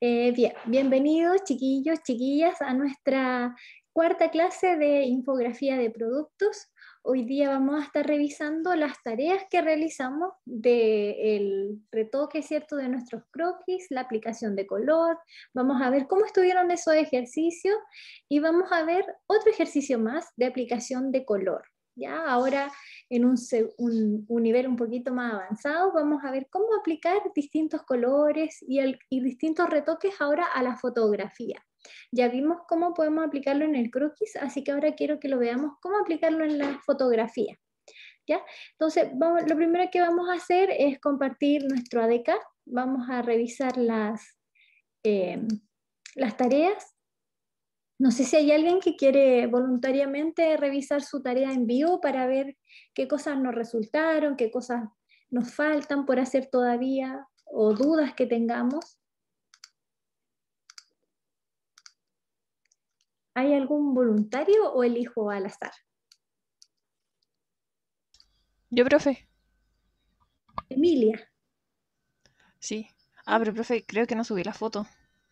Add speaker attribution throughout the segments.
Speaker 1: Eh, bien, bienvenidos chiquillos, chiquillas a nuestra cuarta clase de infografía de productos. Hoy día vamos a estar revisando las tareas que realizamos del retoque, ¿cierto?, de nuestros croquis, la aplicación de color. Vamos a ver cómo estuvieron esos ejercicios y vamos a ver otro ejercicio más de aplicación de color. ¿ya? Ahora, en un, nivel un poquito más avanzado, vamos a ver cómo aplicar distintos colores y, distintos retoques ahora a la fotografía. Ya vimos cómo podemos aplicarlo en el croquis, así que ahora quiero que lo veamos cómo aplicarlo en la fotografía. ¿Ya? Entonces, lo primero que vamos a hacer es compartir nuestro ADK. Vamos a revisar las, eh, las tareas no sé si hay alguien que quiere voluntariamente revisar su tarea en vivo para ver qué cosas nos resultaron, qué cosas nos faltan por hacer todavía o dudas que tengamos. ¿Hay algún voluntario o elijo al azar? Yo, profe. Emilia. Sí. Ah, pero profe, creo que no subí la foto.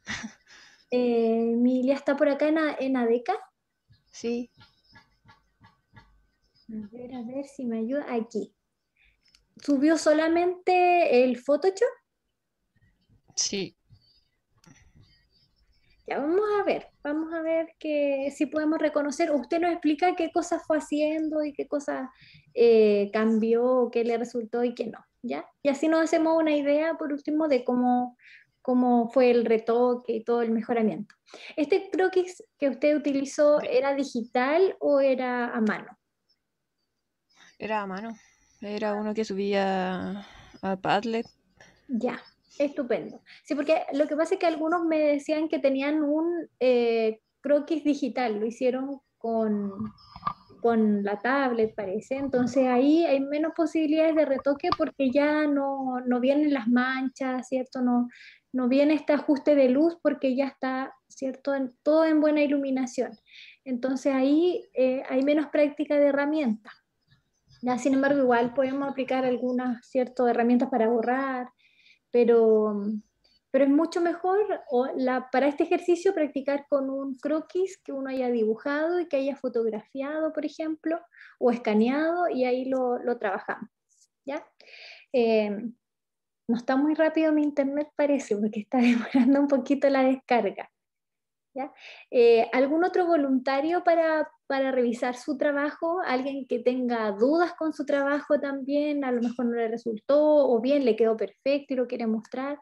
Speaker 1: Emilia eh, está por acá en, ADECA. Sí. A ver, a ver si me ayuda. Aquí. ¿Subió solamente el Photoshop? Sí. Ya vamos a ver, vamos a ver que si podemos reconocer. Usted nos explica qué cosas fue haciendo y qué cosas eh, cambió, qué le resultó y qué no, ¿ya? Y así nos hacemos una idea, por último, de cómo, cómo fue el retoque y todo el mejoramiento. ¿Este croquis que usted utilizó era digital o era a mano? Era a mano, era uno que subía a Padlet. Ya, estupendo. Sí, porque lo que pasa es que algunos me decían que tenían un eh, croquis digital, lo hicieron con, con la tablet, parece. Entonces ahí hay menos posibilidades de retoque porque ya no, no vienen las manchas, ¿cierto? No, no viene este ajuste de luz porque ya está, ¿cierto?, todo en buena iluminación. Entonces ahí eh, hay menos práctica de herramienta. sin embargo, igual podemos aplicar algunas, ¿cierto?, herramientas para borrar, pero, pero es mucho mejor o la, para este ejercicio practicar con un croquis que uno haya dibujado y que haya fotografiado, por ejemplo, o escaneado y ahí lo, lo trabajamos. ¿ya? Eh, no está muy rápido mi internet parece, porque está demorando un poquito la descarga. Eh, ¿Algún otro voluntario para, para, revisar su trabajo? ¿Alguien que tenga dudas con su trabajo también? A lo mejor no le resultó o bien le quedó perfecto y lo quiere mostrar.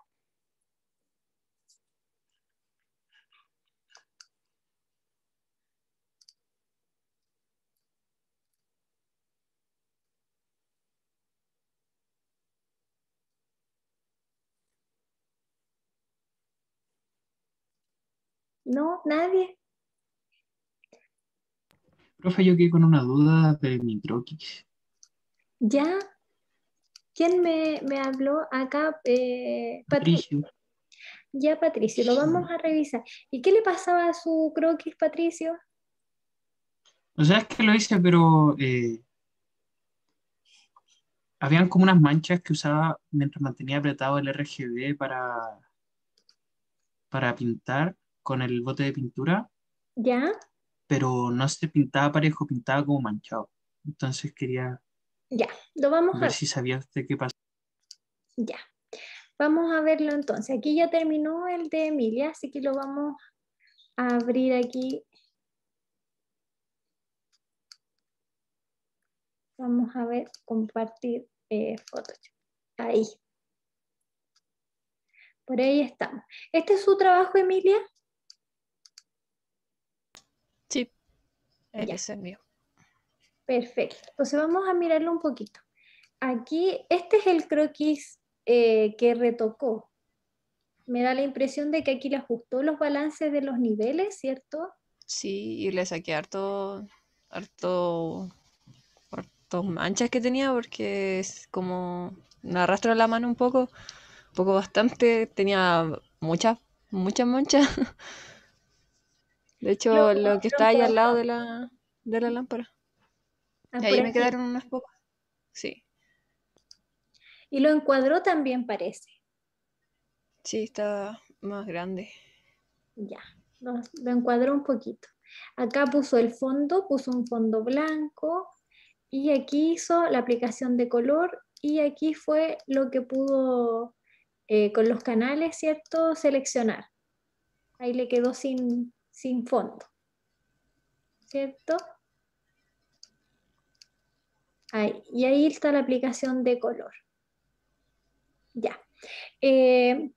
Speaker 1: No, nadie.
Speaker 2: Profe, yo quedé con una duda de mi croquis.
Speaker 1: ¿Ya? ¿Quién me, habló acá? Eh, Patricio. Ya, Patricio, lo vamos a revisar. ¿Y qué le pasaba a su croquis, Patricio?
Speaker 2: O sea, es que lo hice, pero eh, habían como unas manchas que usaba mientras mantenía apretado el RGB para, para pintar con el bote de pintura. ¿Ya? Pero no se pintaba parejo, pintaba como manchado. Entonces quería...
Speaker 1: Ya, lo vamos ver a ver. si
Speaker 2: sabía usted qué pasó.
Speaker 1: Ya, vamos a verlo entonces. Aquí ya terminó el de Emilia, así que lo vamos a abrir aquí. Vamos a ver, compartir eh, fotos. Ahí. Por ahí estamos. ¿Este es su trabajo, Emilia? mío. Perfecto. Entonces vamos a mirarlo un poquito. Aquí, este es el croquis eh, que retocó. Me da la impresión de que aquí le ajustó los balances de los niveles, ¿cierto? Sí, y le saqué harto, harto, harto manchas que tenía porque es como me arrastro la mano un poco, un poco bastante, tenía muchas, muchas manchas. De hecho, lo que está ahí al lado de la, lámpara. Ah, ahí me quedaron unas pocas. Sí. Y lo encuadró también, parece. Sí, está más grande. Ya, lo, encuadró un poquito. Acá puso el fondo, puso un fondo blanco. Y aquí hizo la aplicación de color. Y aquí fue lo que pudo eh, con los canales, ¿cierto? Seleccionar. Ahí le quedó sin, sin fondo. ¿Cierto? Y ahí está la aplicación de color. Ya. Eh,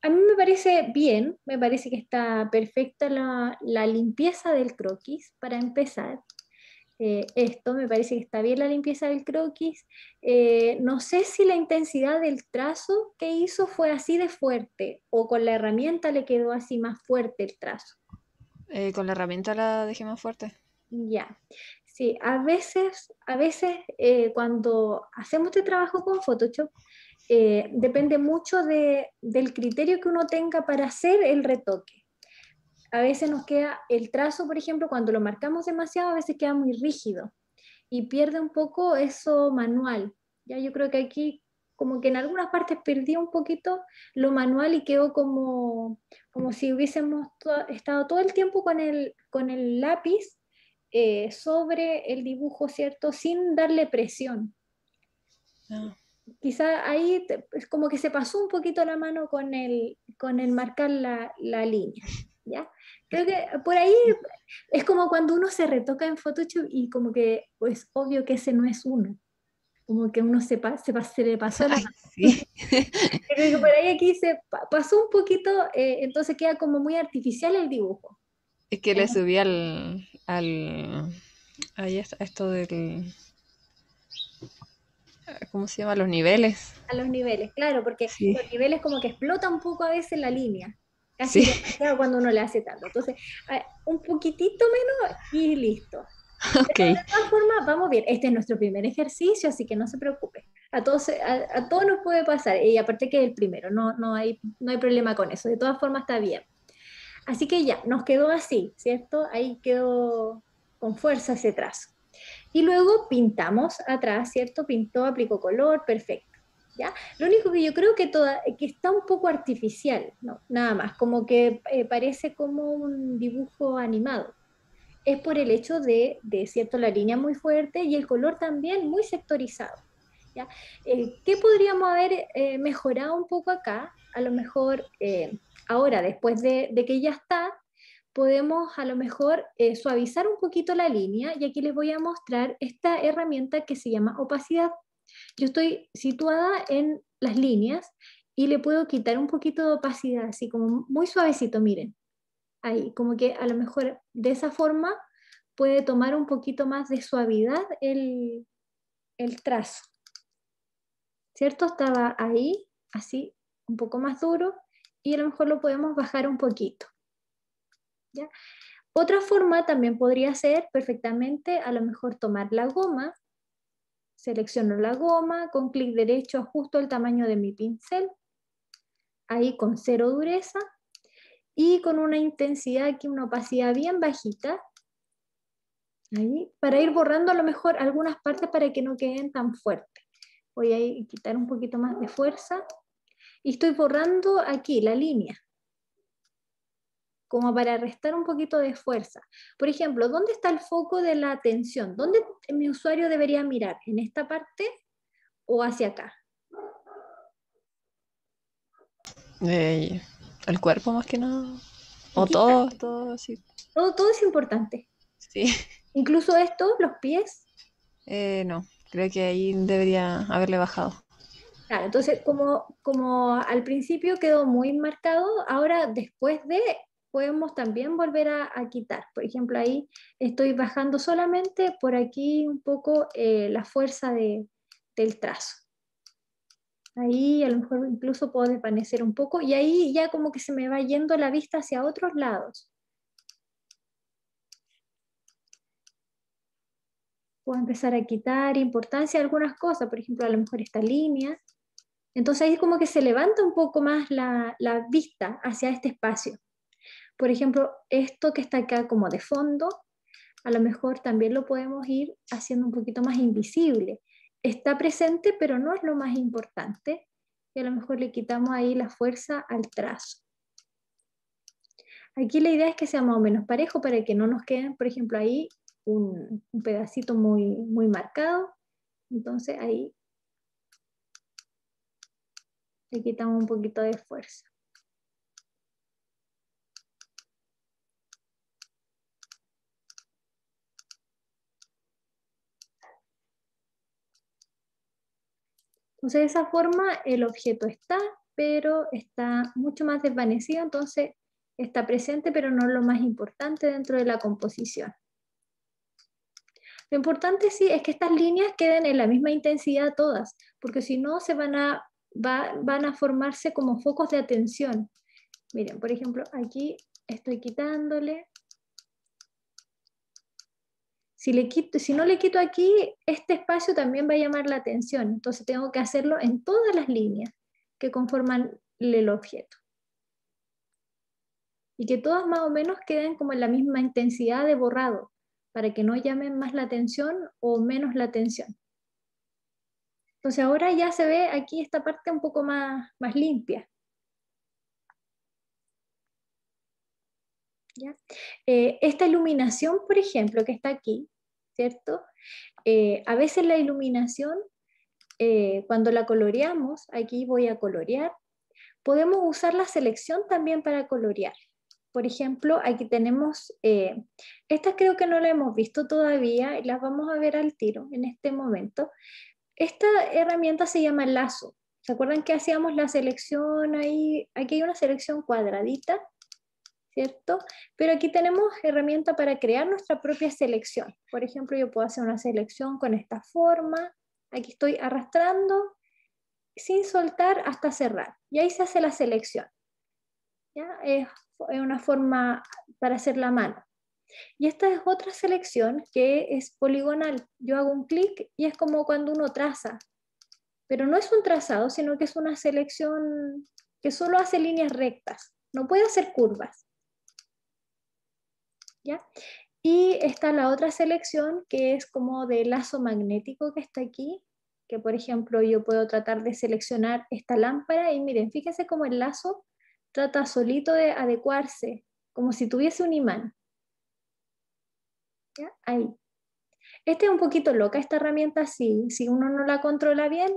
Speaker 1: a mí me parece bien, me parece que está perfecta la, limpieza del croquis para empezar. Eh, esto, me parece que está bien la limpieza del croquis. Eh, no sé si la intensidad del trazo que hizo fue así de fuerte o con la herramienta le quedó así más fuerte el trazo. Eh, con la herramienta la dejé más fuerte. Ya. Sí, a veces, a veces eh, cuando hacemos este trabajo con Photoshop, eh, depende mucho de, del criterio que uno tenga para hacer el retoque. A veces nos queda el trazo, por ejemplo, cuando lo marcamos demasiado, a veces queda muy rígido y pierde un poco eso manual. Ya yo creo que aquí como que en algunas partes perdí un poquito lo manual y quedó como, como si hubiésemos estado todo el tiempo con el, con el lápiz eh, sobre el dibujo, ¿cierto? Sin darle presión. Ah. Quizá ahí es como que se pasó un poquito la mano con el, con el marcar la, la línea. ¿Ya? Creo que por ahí es como cuando uno se retoca en Photoshop y como que, pues obvio que ese no es uno como que uno se, se, se le pasó la Pero por ahí aquí se pasó un poquito, eh, entonces queda como muy artificial el dibujo.
Speaker 2: Es que le subí al, al
Speaker 1: ahí está, esto del ¿cómo se llama? los niveles. A los niveles, claro, porque los niveles como que explota un poco a veces la línea. Casi cuando uno le hace tanto. Entonces, ah, un poquitito menos y listo. de todas formas, vamos bien. Este es nuestro primer ejercicio, así que no se preocupe. A todos, a, todos nos puede pasar. Y aparte que es el primero, no, no, hay, no hay problema con eso. De todas formas, está bien. Así que ya, nos quedó así, ¿cierto? Ahí quedó con fuerza ese trazo. Y luego pintamos atrás, ¿cierto? Pintó, aplicó color, perfecto. ¿Ya? Lo único que yo creo que, toda, que está un poco artificial, ¿no? nada más, como que eh, parece como un dibujo animado es por el hecho de, cierto, la línea muy fuerte y el color también muy sectorizado. ¿ya? Eh, ¿Qué podríamos haber eh, mejorado un poco acá? A lo mejor eh, ahora, después de, que ya está, podemos a lo mejor suavizar un poquito la línea y aquí les voy a mostrar esta herramienta que se llama opacidad. Yo estoy situada en las líneas y le puedo quitar un poquito de opacidad, así como muy suavecito, miren ahí, como que a lo mejor de esa forma puede tomar un poquito más de suavidad el, trazo. ¿Cierto? Estaba ahí, así, un poco más duro, y a lo mejor lo podemos bajar un poquito. ¿ya? Otra forma también podría ser perfectamente, a lo mejor tomar la goma, selecciono la goma, con clic derecho ajusto el tamaño de mi pincel, ahí con cero dureza, y con una intensidad que una opacidad bien bajita, para ir borrando a lo mejor algunas partes para que no queden tan fuertes. Voy a quitar un poquito más de fuerza y estoy borrando aquí la línea como para restar un poquito de fuerza. Por ejemplo, ¿dónde está el foco de la atención? ¿Dónde mi usuario debería mirar? ¿En esta parte o hacia acá? Ahí el cuerpo más que nada. O todo, todo Todo, todo es importante. Sí. Incluso esto, los pies. Eh, no, creo que ahí debería haberle bajado. Claro, entonces como, como al principio quedó muy marcado, ahora después de podemos también volver a, quitar. Por ejemplo, ahí estoy bajando solamente por aquí un poco eh, la fuerza de, del trazo. Ahí a lo mejor incluso puedo desvanecer un poco y ahí ya como que se me va yendo la vista hacia otros lados. Puedo empezar a quitar importancia a algunas cosas, por ejemplo, a lo mejor esta línea. Entonces ahí es como que se levanta un poco más la, la vista hacia este espacio. Por ejemplo, esto que está acá como de fondo, a lo mejor también lo podemos ir haciendo un poquito más invisible está presente, pero no es lo más importante. Y a lo mejor le quitamos ahí la fuerza al trazo. Aquí la idea es que sea más o menos parejo para que no nos queden, por ejemplo, ahí un, pedacito muy, muy marcado. Entonces ahí le quitamos un poquito de fuerza. Entonces, de esa forma el objeto está, pero está mucho más desvanecido, entonces está presente, pero no es lo más importante dentro de la composición. Lo importante sí es que estas líneas queden en la misma intensidad todas, porque si no se van a, van a formarse como focos de atención. Miren, por ejemplo, aquí estoy quitándole, si, no le quito aquí, este espacio también va a llamar la atención. Entonces tengo que hacerlo en todas las líneas que conforman el objeto. Y que todas más o menos queden como en la misma intensidad de borrado, para que no llamen más la atención o menos la atención. Entonces ahora ya se ve aquí esta parte un poco más, más limpia. Eh, esta iluminación, por ejemplo, que está aquí, ¿cierto? Eh, a veces la iluminación, eh, cuando la coloreamos, aquí voy a colorear, podemos usar la selección también para colorear. Por ejemplo, aquí tenemos, estas creo que no las hemos visto todavía, y las vamos a ver al tiro en este momento. Esta herramienta se llama lazo. ¿Se acuerdan que hacíamos la selección ahí? Aquí hay una selección cuadradita ¿cierto? Pero aquí tenemos herramienta para crear nuestra propia selección. Por ejemplo, yo puedo hacer una selección con esta forma. Aquí estoy arrastrando sin soltar hasta cerrar. Y ahí se hace la selección. Es una forma para hacer la mano. Y esta es otra selección que es poligonal. Yo hago un clic y es como cuando uno traza. Pero no es un trazado, sino que es una selección que solo hace líneas rectas. No puede hacer curvas. Y está la otra selección que es como de lazo magnético que está aquí, que por ejemplo yo puedo tratar de seleccionar esta lámpara y miren, fíjense cómo el lazo trata solito de adecuarse, como si tuviese un imán. Ahí. Este es un poquito loca, esta herramienta sí, si uno no la controla bien,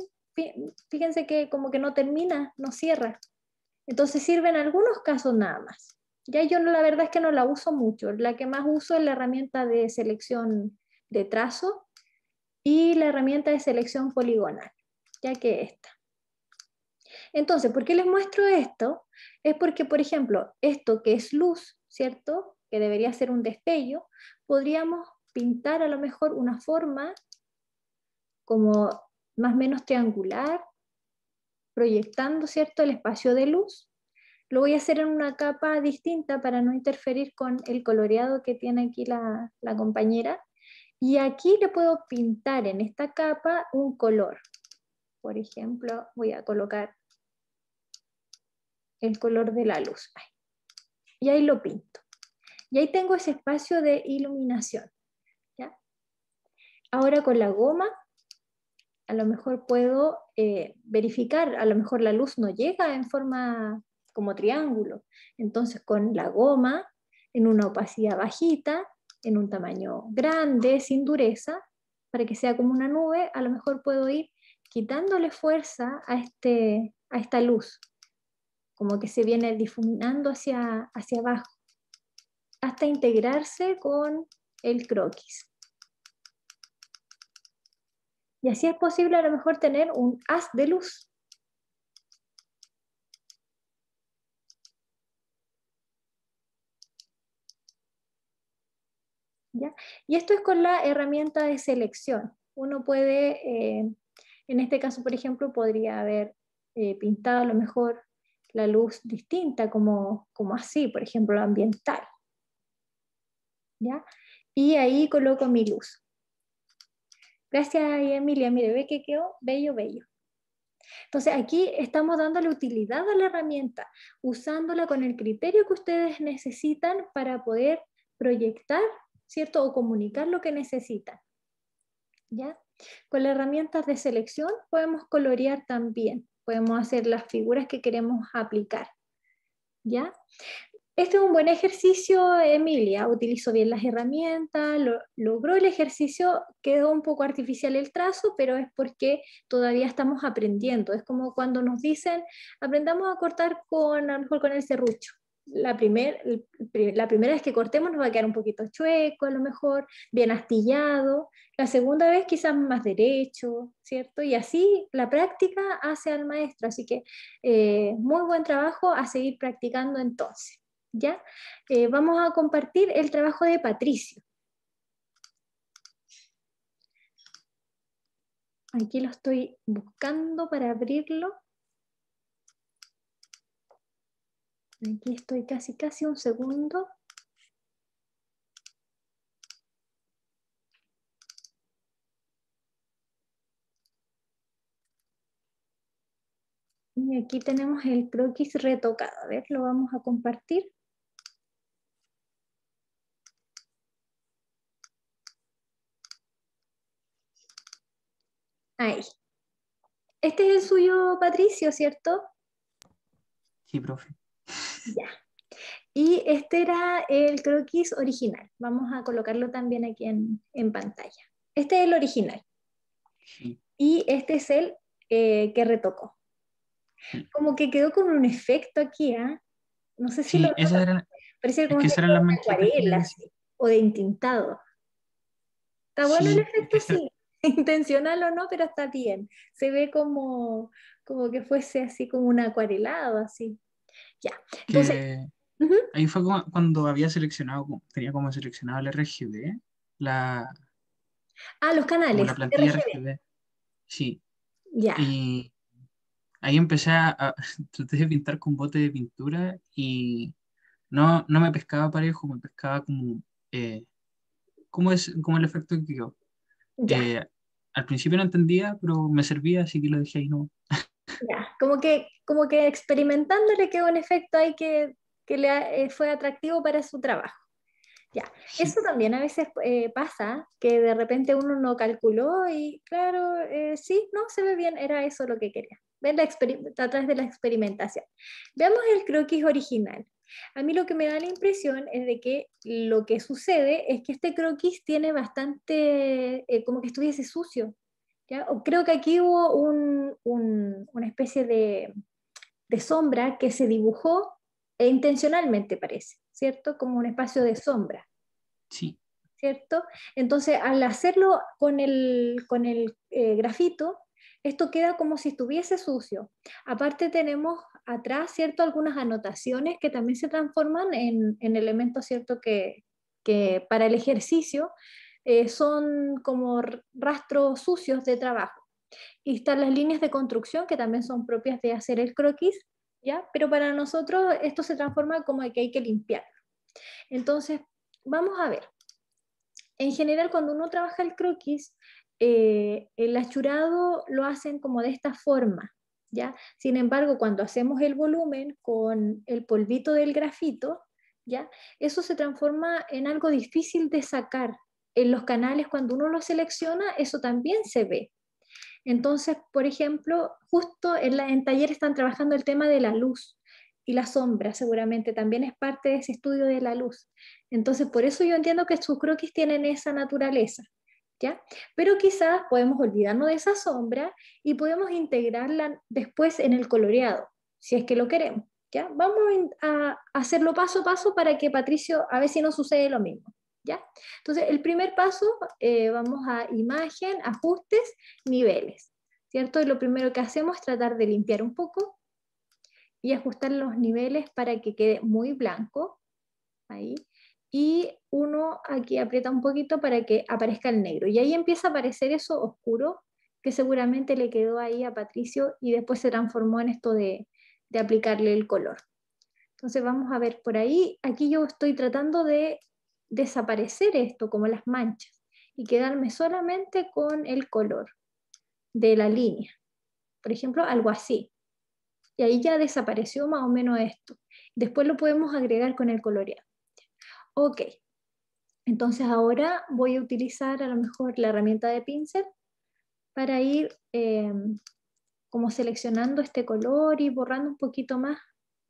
Speaker 1: fíjense que como que no termina, no cierra. Entonces sirve en algunos casos nada más. Ya yo la verdad es que no la uso mucho. La que más uso es la herramienta de selección de trazo y la herramienta de selección poligonal, ya que esta. Entonces, ¿por qué les muestro esto? Es porque, por ejemplo, esto que es luz, ¿cierto? Que debería ser un destello, podríamos pintar a lo mejor una forma como más o menos triangular, proyectando, ¿cierto?, el espacio de luz lo voy a hacer en una capa distinta para no interferir con el coloreado que tiene aquí la, compañera. Y aquí le puedo pintar en esta capa un color. Por ejemplo, voy a colocar el color de la luz. Y ahí lo pinto. Y ahí tengo ese espacio de iluminación. Ahora con la goma, a lo mejor puedo eh, verificar, a lo mejor la luz no llega en forma como triángulo. Entonces, con la goma, en una opacidad bajita, en un tamaño grande, sin dureza, para que sea como una nube, a lo mejor puedo ir quitándole fuerza a, este, a esta luz, como que se viene difuminando hacia, hacia abajo, hasta integrarse con el croquis. Y así es posible a lo mejor tener un haz de luz Y esto es con la herramienta de selección. Uno puede, eh, en este caso, por ejemplo, podría haber eh, pintado a lo mejor la luz distinta, como, así, por ejemplo, ambiental. Y ahí coloco mi luz. Gracias, Emilia. Mire, ve que quedó bello, bello. Entonces, aquí estamos la utilidad a la herramienta, usándola con el criterio que ustedes necesitan para poder proyectar ¿cierto? O comunicar lo que necesitan. ¿Ya? Con las herramientas de selección podemos colorear también, podemos hacer las figuras que queremos aplicar. ¿Ya? Este es un buen ejercicio, Emilia. Utilizó bien las herramientas, logró el ejercicio, quedó un poco artificial el trazo, pero es porque todavía estamos aprendiendo. Es como cuando nos dicen, aprendamos a cortar con, a lo con el serrucho la, primera vez que cortemos nos va a quedar un poquito chueco, a lo mejor, bien astillado, la segunda vez quizás más derecho, ¿cierto? Y así la práctica hace al maestro, así que eh, muy buen trabajo a seguir practicando entonces, ¿ya? Eh, vamos a compartir el trabajo de Patricio. Aquí lo estoy buscando para abrirlo. Aquí estoy casi, casi un segundo. Y aquí tenemos el croquis retocado. A ver, lo vamos a compartir. Ahí. Este es el suyo, Patricio, ¿cierto? Sí, profe. Y este era el croquis original. Vamos a colocarlo también aquí en, pantalla. Este es el original. Y este es el eh, que retocó. Como que quedó con un efecto aquí, ¿ah? No sé si lo. Parecía como acuarela o de intintado Está bueno el efecto, sí. Intencional o no, pero está bien. Se ve como, como que fuese así como un acuarelado, así.
Speaker 2: Ya. Ahí fue cuando había seleccionado, tenía como seleccionado el RGB, la. Ah, los canales. La plantilla RGB. Sí. Y ahí empecé a. Traté de pintar con bote de pintura y no, no me pescaba parejo, me pescaba como. Eh, ¿Cómo es como el efecto que yo? Eh, al principio no entendía, pero me servía, así que lo dejé ahí no.
Speaker 1: como que, como que experimentándole quedó un efecto ahí que, que le eh, fue atractivo para su trabajo. Ya, eso también a veces eh, pasa, que de repente uno no calculó y claro, eh, sí, no, se ve bien, era eso lo que quería. Ven la a través de la experimentación. Veamos el croquis original. A mí lo que me da la impresión es de que lo que sucede es que este croquis tiene bastante, como que estuviese sucio, Creo que aquí hubo una especie de, sombra que se dibujó e intencionalmente, parece, ¿cierto? Como un espacio de sombra. Sí. ¿Cierto? Entonces, al hacerlo con el, eh, grafito, esto queda como si estuviese sucio. Aparte tenemos atrás, ¿cierto? Algunas anotaciones que también se transforman en, elementos, ¿cierto? que, para el ejercicio eh, son como rastros sucios de trabajo. Y están las líneas de construcción que también son propias de hacer el croquis, ¿ya? Pero para nosotros esto se transforma como que hay que limpiar. Entonces, vamos a ver. En general, cuando uno trabaja el croquis, eh, el achurado lo hacen como de esta forma, ¿ya? Sin embargo, cuando hacemos el volumen con el polvito del grafito, ¿ya? Eso se transforma en algo difícil de sacar, en los canales cuando uno lo selecciona, eso también se ve. Entonces, por ejemplo, justo en, la, en taller están trabajando el tema de la luz y la sombra, seguramente también es parte de ese estudio de la luz. Entonces, por eso yo entiendo que sus croquis tienen esa naturaleza. ¿Ya? Pero quizás podemos olvidarnos de esa sombra y podemos integrarla después en el coloreado, si es que lo queremos. ¿ya? Vamos a hacerlo paso a paso para que Patricio a ver si no sucede lo mismo. Entonces, el primer paso, eh, vamos a imagen, ajustes, niveles, ¿cierto? lo primero que hacemos es tratar de limpiar un poco y ajustar los niveles para que quede muy blanco, ahí, y uno aquí aprieta un poquito para que aparezca el negro, y ahí empieza a aparecer eso oscuro, que seguramente le quedó ahí a Patricio y después se transformó en esto de, de aplicarle el color. Entonces vamos a ver por ahí, aquí yo estoy tratando de desaparecer esto, como las manchas, y quedarme solamente con el color de la línea. Por ejemplo, algo así. Y ahí ya desapareció más o menos esto. Después lo podemos agregar con el coloreado. Ok, entonces ahora voy a utilizar a lo mejor la herramienta de pincel para ir eh, como seleccionando este color y borrando un poquito más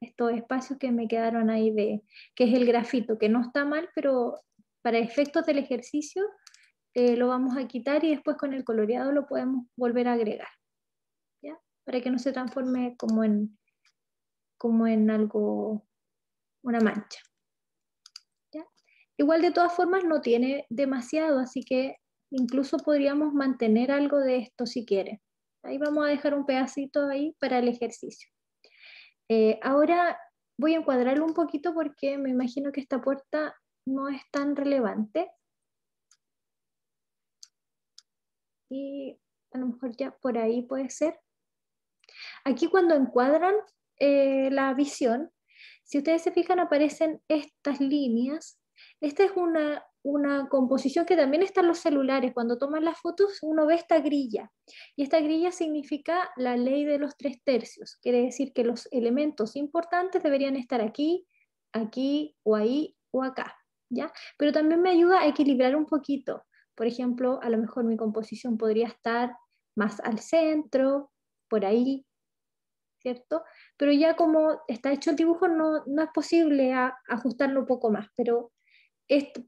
Speaker 1: estos espacios que me quedaron ahí de, que es el grafito, que no está mal, pero para efectos del ejercicio eh, lo vamos a quitar y después con el coloreado lo podemos volver a agregar, ¿ya? Para que no se transforme como en, como en algo, una mancha. Igual de todas formas no tiene demasiado, así que incluso podríamos mantener algo de esto si quiere, Ahí vamos a dejar un pedacito ahí para el ejercicio. Eh, ahora voy a encuadrarlo un poquito porque me imagino que esta puerta no es tan relevante. Y a lo mejor ya por ahí puede ser. Aquí cuando encuadran eh, la visión, si ustedes se fijan aparecen estas líneas. Esta es una una composición que también está en los celulares. Cuando toman las fotos uno ve esta grilla. Y esta grilla significa la ley de los tres tercios. Quiere decir que los elementos importantes deberían estar aquí, aquí o ahí o acá. ¿ya? Pero también me ayuda a equilibrar un poquito. Por ejemplo, a lo mejor mi composición podría estar más al centro, por ahí, ¿cierto? Pero ya como está hecho el dibujo, no, es posible ajustarlo un poco más, pero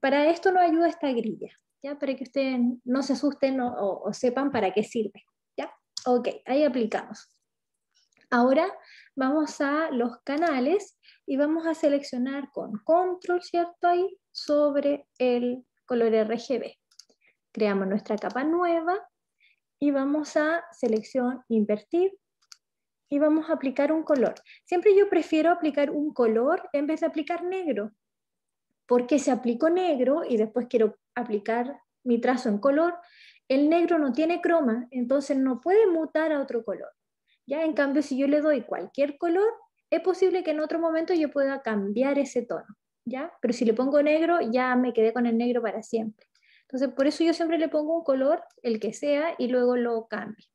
Speaker 1: para esto nos ayuda esta grilla, ¿ya? Para que ustedes no se asusten o, sepan para qué sirve, ¿ya? Ok, ahí aplicamos. Ahora vamos a los canales y vamos a seleccionar con control, ¿cierto? Ahí sobre el color RGB. Creamos nuestra capa nueva y vamos a selección invertir y vamos a aplicar un color. Siempre yo prefiero aplicar un color en vez de aplicar negro, porque se aplicó negro y después quiero aplicar mi trazo en color, el negro no tiene croma, entonces no puede mutar a otro color. Ya en cambio, si yo le doy cualquier color, es posible que en otro momento yo pueda cambiar ese tono, ¿ya? Pero si le pongo negro, ya me quedé con el negro para siempre. Entonces, por eso yo siempre le pongo un color, el que sea, y luego lo cambio.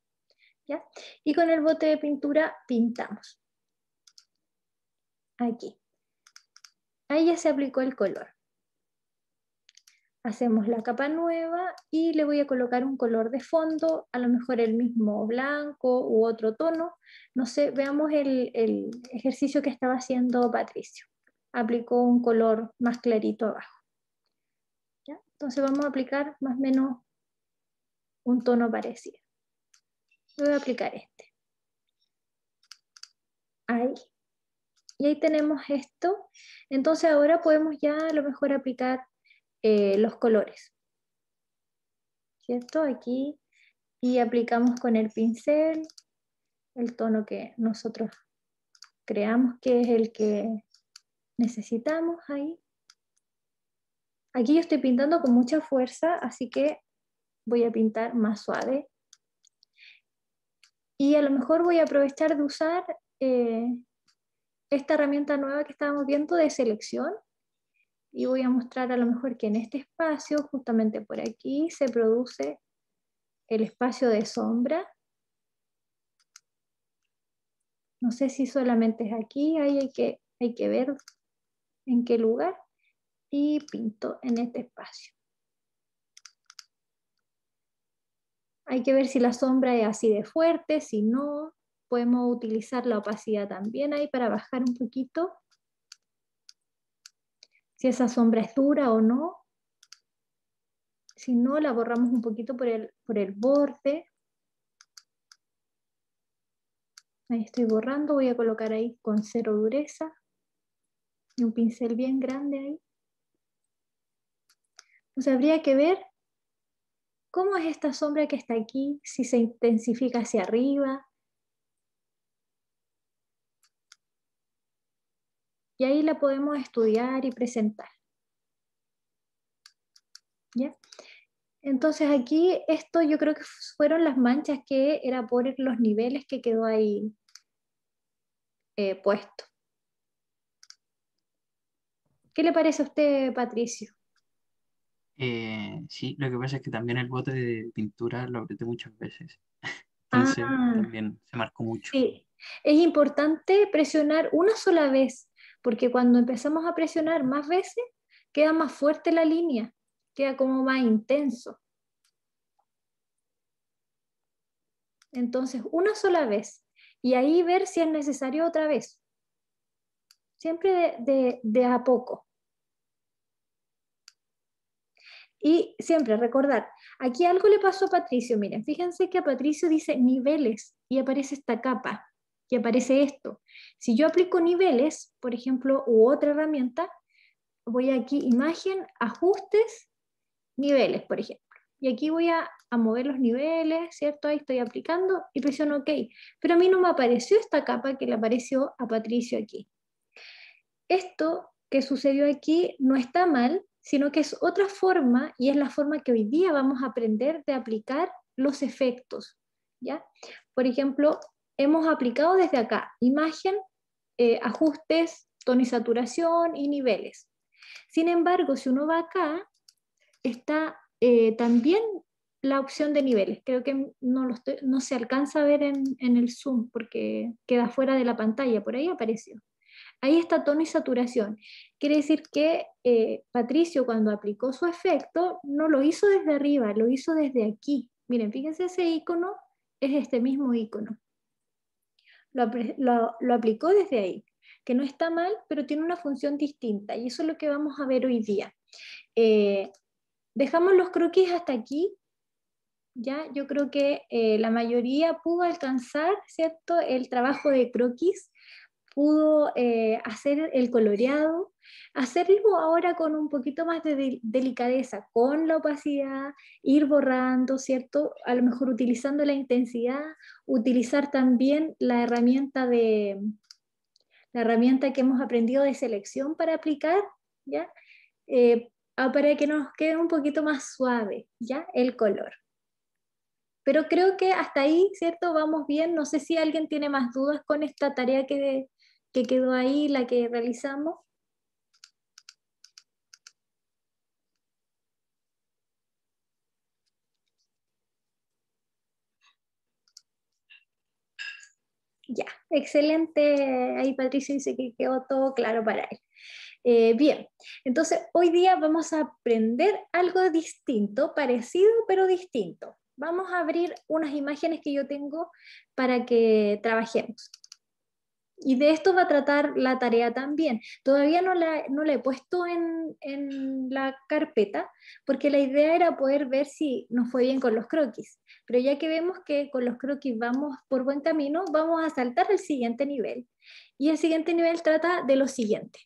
Speaker 1: ¿ya? Y con el bote de pintura pintamos. Aquí. Ahí ya se aplicó el color. Hacemos la capa nueva y le voy a colocar un color de fondo, a lo mejor el mismo blanco u otro tono. No sé, veamos el, ejercicio que estaba haciendo Patricio. Aplicó un color más clarito abajo. Entonces vamos a aplicar más o menos un tono parecido. Voy a aplicar este. Ahí y ahí tenemos esto. Entonces ahora podemos ya a lo mejor aplicar eh, los colores. ¿Cierto? Aquí y aplicamos con el pincel el tono que nosotros creamos que es el que necesitamos ahí. Aquí yo estoy pintando con mucha fuerza, así que voy a pintar más suave. Y a lo mejor voy a aprovechar de usar eh, esta herramienta nueva que estábamos viendo de selección y voy a mostrar a lo mejor que en este espacio, justamente por aquí, se produce el espacio de sombra. No sé si solamente es aquí, ahí hay que, hay que ver en qué lugar. Y pinto en este espacio. Hay que ver si la sombra es así de fuerte, si no, podemos utilizar la opacidad también ahí para bajar un poquito. Si esa sombra es dura o no. Si no, la borramos un poquito por el, por el borde. Ahí estoy borrando, voy a colocar ahí con cero dureza. Y un pincel bien grande ahí. Entonces habría que ver cómo es esta sombra que está aquí, si se intensifica hacia arriba, y ahí la podemos estudiar y presentar. ¿Ya? Entonces aquí esto yo creo que fueron las manchas que era por los niveles que quedó ahí eh, puesto. ¿Qué le parece a usted, Patricio?
Speaker 2: Eh, sí, lo que pasa es que también el bote de pintura lo apreté muchas veces.
Speaker 1: Entonces ah.
Speaker 2: también se marcó
Speaker 1: mucho. Sí. Es importante presionar una sola vez porque cuando empezamos a presionar más veces, queda más fuerte la línea, queda como más intenso. Entonces, una sola vez, y ahí ver si es necesario otra vez. Siempre de, a poco. Y siempre recordar, aquí algo le pasó a Patricio, miren, fíjense que a Patricio dice niveles y aparece esta capa y aparece esto. Si yo aplico niveles, por ejemplo, u otra herramienta, voy aquí, imagen, ajustes, niveles, por ejemplo. Y aquí voy a, mover los niveles, ¿cierto? Ahí estoy aplicando y presiono OK. Pero a mí no me apareció esta capa que le apareció a Patricio aquí. Esto que sucedió aquí no está mal, sino que es otra forma y es la forma que hoy día vamos a aprender de aplicar los efectos, ¿ya? Por ejemplo, hemos aplicado desde acá imagen, eh, ajustes, tono y saturación y niveles. Sin embargo, si uno va acá, está eh, también la opción de niveles. Creo que no, se alcanza a ver en, el Zoom porque queda fuera de la pantalla, por ahí apareció. Ahí está tono y saturación. Quiere decir que eh, Patricio cuando aplicó su efecto no lo hizo desde arriba, lo hizo desde aquí. Miren, fíjense ese icono, es este mismo icono lo, aplicó desde ahí, que no está mal, pero tiene una función distinta y eso es lo que vamos a ver hoy día. Eh, dejamos los croquis hasta aquí, ¿ya? Yo creo que eh, la mayoría pudo alcanzar, ¿cierto?, el trabajo de croquis pudo eh, hacer el coloreado, hacerlo ahora con un poquito más de, delicadeza, con la opacidad, ir borrando, ¿cierto? A lo mejor utilizando la intensidad, utilizar también la herramienta de la herramienta que hemos aprendido de selección para aplicar, ¿ya? Eh, ah, para que nos quede un poquito más suave, ¿ya? El color. Pero creo que hasta ahí, ¿cierto? Vamos bien. No sé si alguien tiene más dudas con esta tarea que, que quedó ahí, la que realizamos. Ya, excelente. Ahí Patricio dice que quedó todo claro para él. Eh, bien, entonces hoy día vamos a aprender algo distinto, parecido pero distinto. Vamos a abrir unas imágenes que yo tengo para que trabajemos. Y de esto va a tratar la tarea también. Todavía no la, he puesto en, la carpeta porque la idea era poder ver si nos fue bien con los croquis. Pero ya que vemos que con los croquis vamos por buen camino, vamos a saltar al siguiente nivel. Y el siguiente nivel trata de lo siguiente.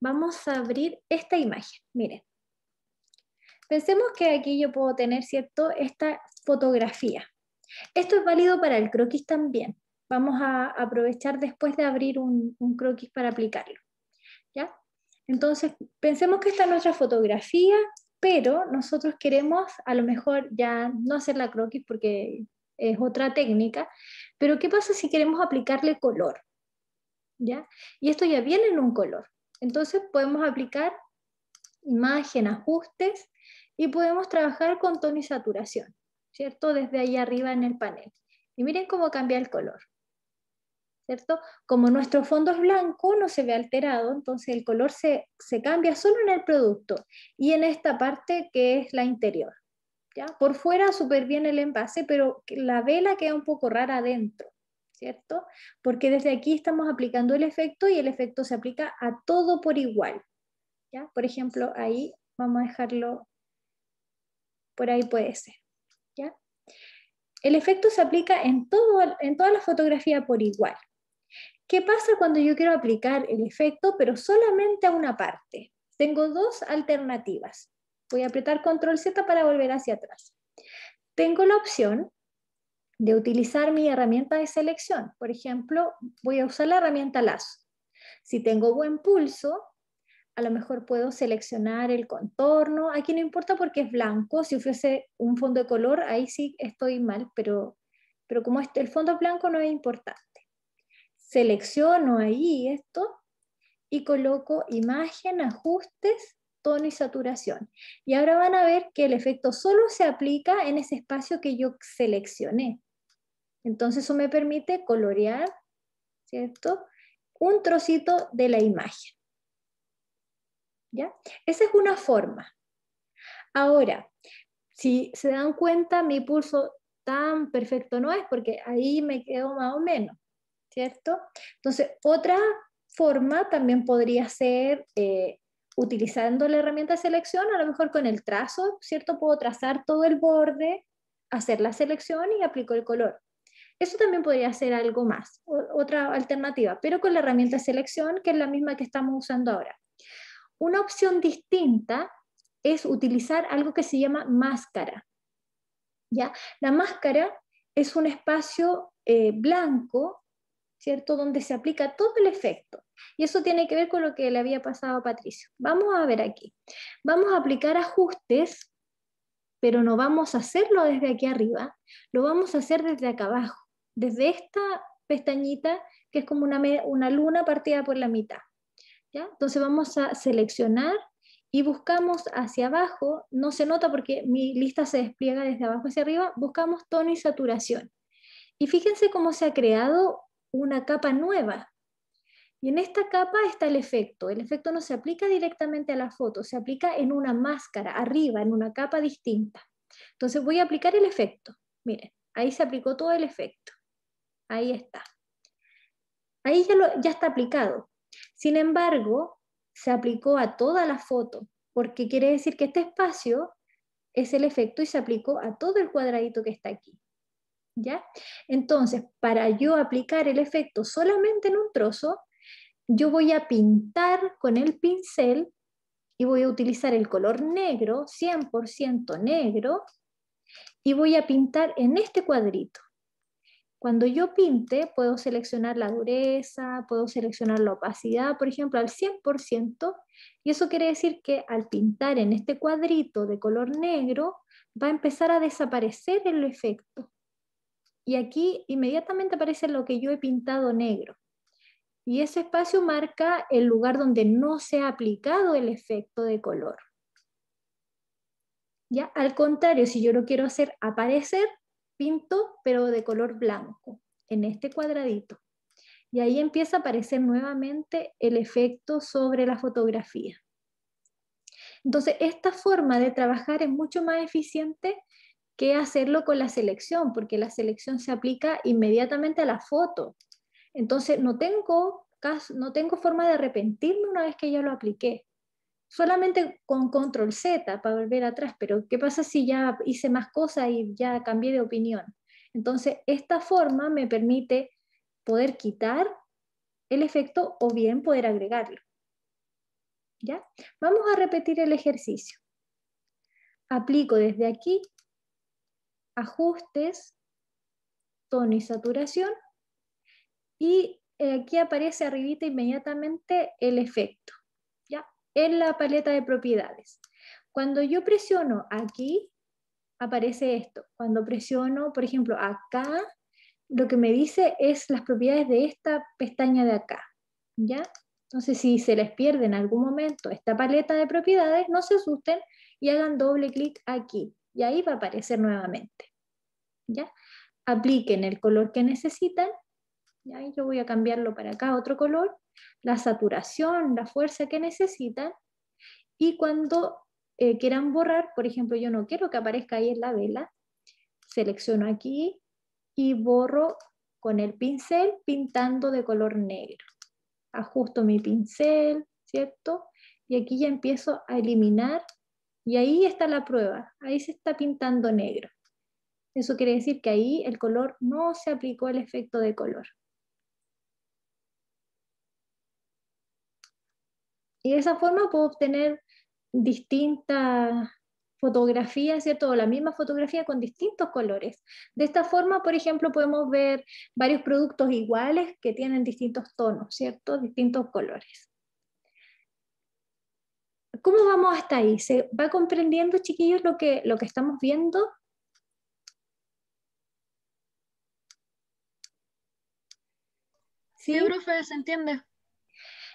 Speaker 1: Vamos a abrir esta imagen. Miren. Pensemos que aquí yo puedo tener, ¿cierto?, esta fotografía. Esto es válido para el croquis también vamos a aprovechar después de abrir un, croquis para aplicarlo. ¿ya? Entonces, pensemos que esta es nuestra fotografía, pero nosotros queremos a lo mejor ya no hacer la croquis porque es otra técnica, pero ¿qué pasa si queremos aplicarle color? ¿Ya? Y esto ya viene en un color. Entonces podemos aplicar imagen, ajustes y podemos trabajar con tono y saturación, ¿cierto? Desde ahí arriba en el panel. Y miren cómo cambia el color. ¿cierto? Como nuestro fondo es blanco, no se ve alterado, entonces el color se, cambia solo en el producto y en esta parte que es la interior. ¿ya? Por fuera súper bien el envase, pero la vela queda un poco rara adentro, ¿cierto? Porque desde aquí estamos aplicando el efecto y el efecto se aplica a todo por igual. ¿ya? Por ejemplo, ahí vamos a dejarlo, por ahí puede ser. ¿ya? El efecto se aplica en, todo, en toda la fotografía por igual. ¿Qué pasa cuando yo quiero aplicar el efecto, pero solamente a una parte? Tengo dos alternativas. Voy a apretar control Z para volver hacia atrás. Tengo la opción de utilizar mi herramienta de selección. Por ejemplo, voy a usar la herramienta lazo. Si tengo buen pulso, a lo mejor puedo seleccionar el contorno. Aquí no importa porque es blanco. Si fuese un fondo de color, ahí sí estoy mal, pero, pero como este, el fondo es blanco no me importa selecciono ahí esto y coloco imagen, ajustes, tono y saturación. Y ahora van a ver que el efecto solo se aplica en ese espacio que yo seleccioné. Entonces eso me permite colorear, ¿cierto? Un trocito de la imagen. ¿Ya? Esa es una forma. Ahora, si se dan cuenta, mi pulso tan perfecto no es, porque ahí me quedo más o menos. Entonces, otra forma también podría ser eh, utilizando la herramienta de selección, a lo mejor con el trazo, ¿cierto? Puedo trazar todo el borde, hacer la selección y aplico el color. Eso también podría ser algo más, otra alternativa, pero con la herramienta de selección, que es la misma que estamos usando ahora. Una opción distinta es utilizar algo que se llama máscara. ¿ya? La máscara es un espacio eh, blanco ¿cierto? Donde se aplica todo el efecto. Y eso tiene que ver con lo que le había pasado a Patricio. Vamos a ver aquí. Vamos a aplicar ajustes, pero no vamos a hacerlo desde aquí arriba, lo vamos a hacer desde acá abajo, desde esta pestañita que es como una, una luna partida por la mitad. ¿ya? Entonces vamos a seleccionar y buscamos hacia abajo, no se nota porque mi lista se despliega desde abajo hacia arriba, buscamos tono y saturación. Y fíjense cómo se ha creado una capa nueva. Y en esta capa está el efecto. El efecto no se aplica directamente a la foto, se aplica en una máscara, arriba, en una capa distinta. Entonces voy a aplicar el efecto. Miren, ahí se aplicó todo el efecto. Ahí está. Ahí ya, ya está aplicado. Sin embargo, se aplicó a toda la foto, porque quiere decir que este espacio es el efecto y se aplicó a todo el cuadradito que está aquí. ¿ya? Entonces, para yo aplicar el efecto solamente en un trozo, yo voy a pintar con el pincel y voy a utilizar el color negro, 100% negro, y voy a pintar en este cuadrito. Cuando yo pinte, puedo seleccionar la dureza, puedo seleccionar la opacidad, por ejemplo, al 100%, y eso quiere decir que al pintar en este cuadrito de color negro, va a empezar a desaparecer el efecto y aquí inmediatamente aparece lo que yo he pintado negro. Y ese espacio marca el lugar donde no se ha aplicado el efecto de color. ¿Ya? Al contrario, si yo lo quiero hacer aparecer, pinto pero de color blanco, en este cuadradito. Y ahí empieza a aparecer nuevamente el efecto sobre la fotografía. Entonces, esta forma de trabajar es mucho más eficiente que hacerlo con la selección, porque la selección se aplica inmediatamente a la foto. Entonces, no tengo, no tengo forma de arrepentirme una vez que ya lo apliqué. Solamente con control Z para volver atrás, pero ¿qué pasa si ya hice más cosas y ya cambié de opinión? Entonces, esta forma me permite poder quitar el efecto o bien poder agregarlo. ¿Ya? Vamos a repetir el ejercicio. Aplico desde aquí ajustes, tono y saturación. Y eh, aquí aparece arribita inmediatamente el efecto, ¿ya? En la paleta de propiedades. Cuando yo presiono aquí, aparece esto. Cuando presiono, por ejemplo, acá, lo que me dice es las propiedades de esta pestaña de acá, ¿ya? Entonces, si se les pierde en algún momento esta paleta de propiedades, no se asusten y hagan doble clic aquí y ahí va a aparecer nuevamente. ¿Ya? Apliquen el color que necesitan. ¿ya? Yo voy a cambiarlo para acá, otro color. La saturación, la fuerza que necesitan. Y cuando eh, quieran borrar, por ejemplo, yo no quiero que aparezca ahí en la vela, selecciono aquí y borro con el pincel pintando de color negro. Ajusto mi pincel, ¿cierto? Y aquí ya empiezo a eliminar y ahí está la prueba, ahí se está pintando negro. Eso quiere decir que ahí el color no se aplicó al efecto de color. Y de esa forma puedo obtener distintas fotografías, ¿cierto? O la misma fotografía con distintos colores. De esta forma, por ejemplo, podemos ver varios productos iguales que tienen distintos tonos, ¿cierto? Distintos colores. ¿Cómo vamos hasta ahí? ¿Se va comprendiendo, chiquillos, lo que, lo que estamos viendo? Sí, profe, se entiende.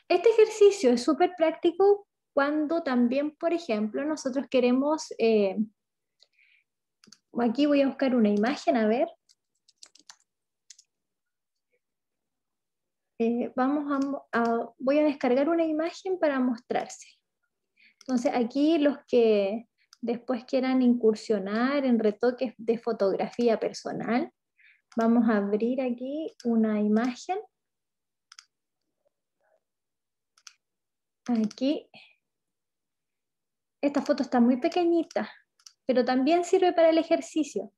Speaker 1: Este ejercicio es súper práctico cuando también, por ejemplo, nosotros queremos, eh, aquí voy a buscar una imagen, a ver. Eh, vamos a, voy a descargar una imagen para mostrarse. Entonces, aquí los que después quieran incursionar en retoques de fotografía personal, vamos a abrir aquí una imagen. Aquí. Esta foto está muy pequeñita, pero también sirve para el ejercicio.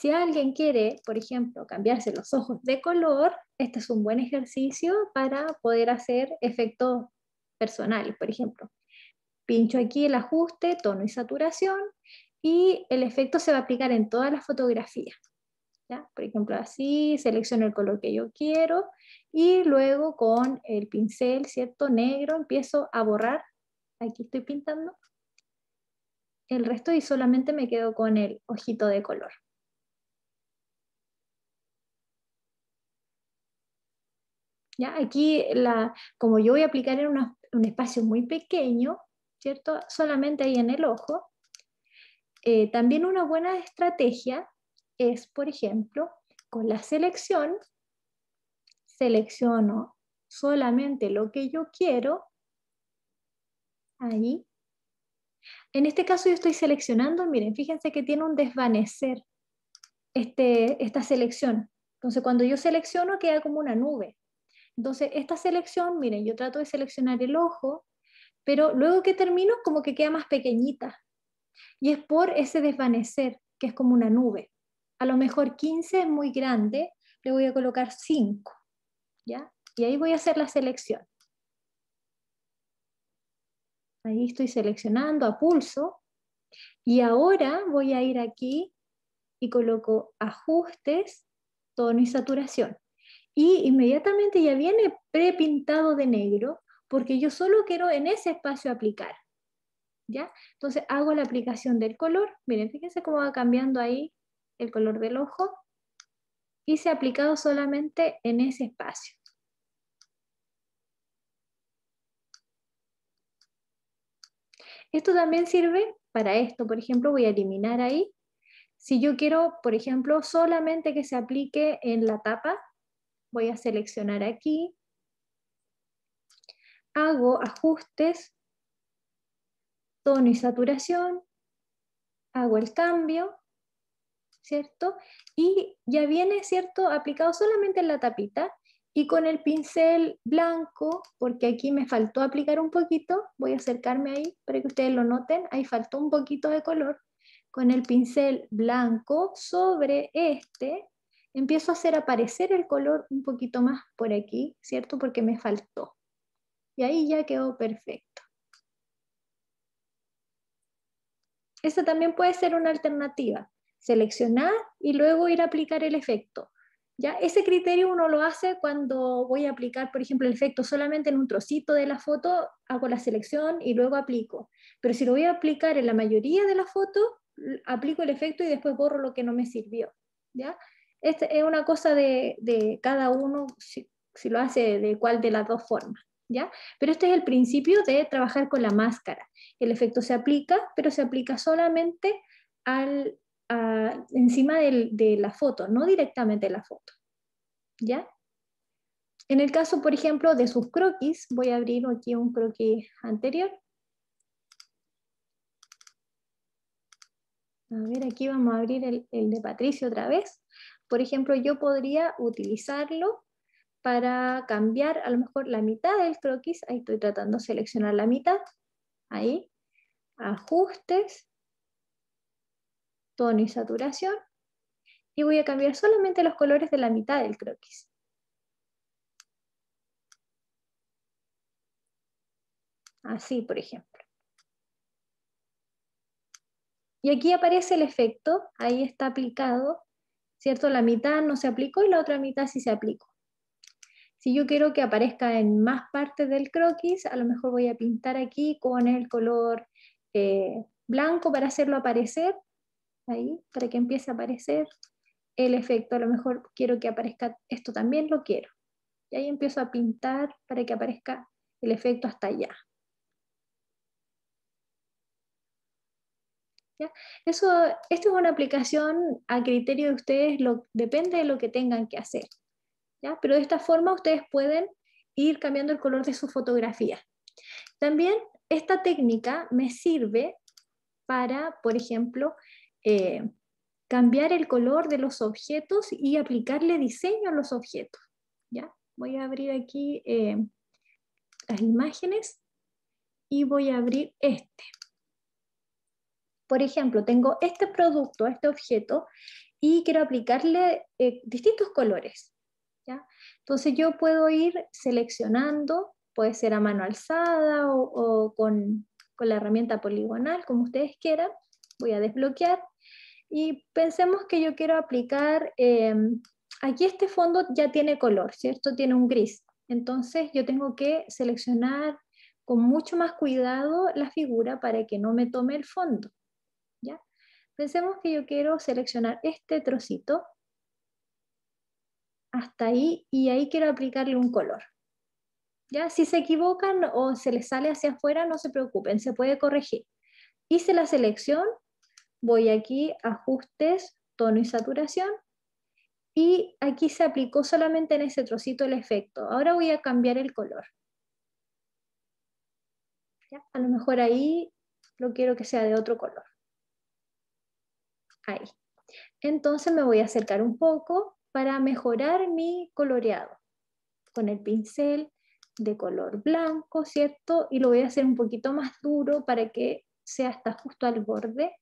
Speaker 1: Si alguien quiere, por ejemplo, cambiarse los ojos de color, este es un buen ejercicio para poder hacer efectos personales, por ejemplo. Pincho aquí el ajuste, tono y saturación, y el efecto se va a aplicar en todas las fotografías. Por ejemplo, así, selecciono el color que yo quiero, y luego con el pincel, ¿cierto? Negro, empiezo a borrar, aquí estoy pintando, el resto y solamente me quedo con el ojito de color. ¿Ya? Aquí, como yo voy a aplicar en un espacio muy pequeño, ¿cierto? Solamente ahí en el ojo. Eh, también una buena estrategia es, por ejemplo, con la selección, selecciono solamente lo que yo quiero, ahí. En este caso yo estoy seleccionando, miren, fíjense que tiene un desvanecer este, esta selección. Entonces cuando yo selecciono queda como una nube. Entonces esta selección, miren, yo trato de seleccionar el ojo, pero luego que termino como que queda más pequeñita. Y es por ese desvanecer, que es como una nube. A lo mejor 15 es muy grande, le voy a colocar 5, ¿ya? Y ahí voy a hacer la selección. Ahí estoy seleccionando a pulso. Y ahora voy a ir aquí y coloco ajustes, tono y saturación. Y inmediatamente ya viene prepintado de negro porque yo solo quiero en ese espacio aplicar. ¿Ya? Entonces hago la aplicación del color. Miren, fíjense cómo va cambiando ahí el color del ojo. Y se ha aplicado solamente en ese espacio. Esto también sirve para esto. Por ejemplo, voy a eliminar ahí. Si yo quiero, por ejemplo, solamente que se aplique en la tapa, voy a seleccionar aquí hago ajustes, tono y saturación, hago el cambio, ¿cierto? Y ya viene, ¿cierto?, aplicado solamente en la tapita y con el pincel blanco, porque aquí me faltó aplicar un poquito, voy a acercarme ahí para que ustedes lo noten, ahí faltó un poquito de color, con el pincel blanco sobre este, empiezo a hacer aparecer el color un poquito más por aquí, ¿cierto? Porque me faltó. Y ahí ya quedó perfecto. esto también puede ser una alternativa, seleccionar y luego ir a aplicar el efecto. ¿Ya? Ese criterio uno lo hace cuando voy a aplicar, por ejemplo, el efecto solamente en un trocito de la foto, hago la selección y luego aplico. Pero si lo voy a aplicar en la mayoría de la foto, aplico el efecto y después borro lo que no me sirvió. ¿ya? Este es una cosa de, cada uno, si, si, lo hace de cuál de las dos formas. Pero este es el principio de trabajar con la máscara. El efecto se aplica, pero se aplica solamente al, encima de la foto, no directamente la foto, ¿ya? En el caso, por ejemplo, de sus croquis, voy a abrir aquí un croquis anterior. A ver, aquí vamos a abrir el, el de Patricio otra vez. Por ejemplo, yo podría utilizarlo para cambiar a lo mejor la mitad del croquis, ahí estoy tratando de seleccionar la mitad, ahí, ajustes, tono y saturación, y voy a cambiar solamente los colores de la mitad del croquis. Así, por ejemplo. Y aquí aparece el efecto, ahí está aplicado, ¿cierto? La mitad no se aplicó y la otra mitad sí se aplicó. Si yo quiero que aparezca en más partes del croquis, a lo mejor voy a pintar aquí con el color eh, blanco para hacerlo aparecer, ahí, para que empiece a aparecer el efecto. A lo mejor quiero que aparezca esto también, lo quiero. Y ahí empiezo a pintar para que aparezca el efecto hasta allá. Eso, esto es una aplicación a criterio de ustedes, depende de lo que tengan que hacer. Pero de esta forma ustedes pueden ir cambiando el color de su fotografía. También esta técnica me sirve para, por ejemplo, eh, cambiar el color de los objetos y aplicarle diseño a los objetos. Voy a abrir aquí eh, las imágenes y voy a abrir este. Por ejemplo, tengo este producto, este objeto, y quiero aplicarle eh, distintos colores. Entonces yo puedo ir seleccionando, puede ser a mano alzada o, con, la herramienta poligonal, como ustedes quieran. Voy a desbloquear y pensemos que yo quiero aplicar, eh, aquí este fondo ya tiene color, ¿cierto? Tiene un gris. Entonces yo tengo que seleccionar con mucho más cuidado la figura para que no me tome el fondo. Pensemos que yo quiero seleccionar este trocito hasta ahí y ahí quiero aplicarle un color. Ya, si se equivocan o se les sale hacia afuera, no se preocupen, se puede corregir. Hice la selección, voy aquí, ajustes, tono y saturación, y aquí se aplicó solamente en ese trocito el efecto. Ahora voy a cambiar el color. A lo mejor ahí lo quiero que sea de otro color. Ahí. Entonces me voy a acercar un poco para mejorar mi coloreado con el pincel de color blanco, ¿cierto? Y lo voy a hacer un poquito más duro para que sea hasta justo al borde.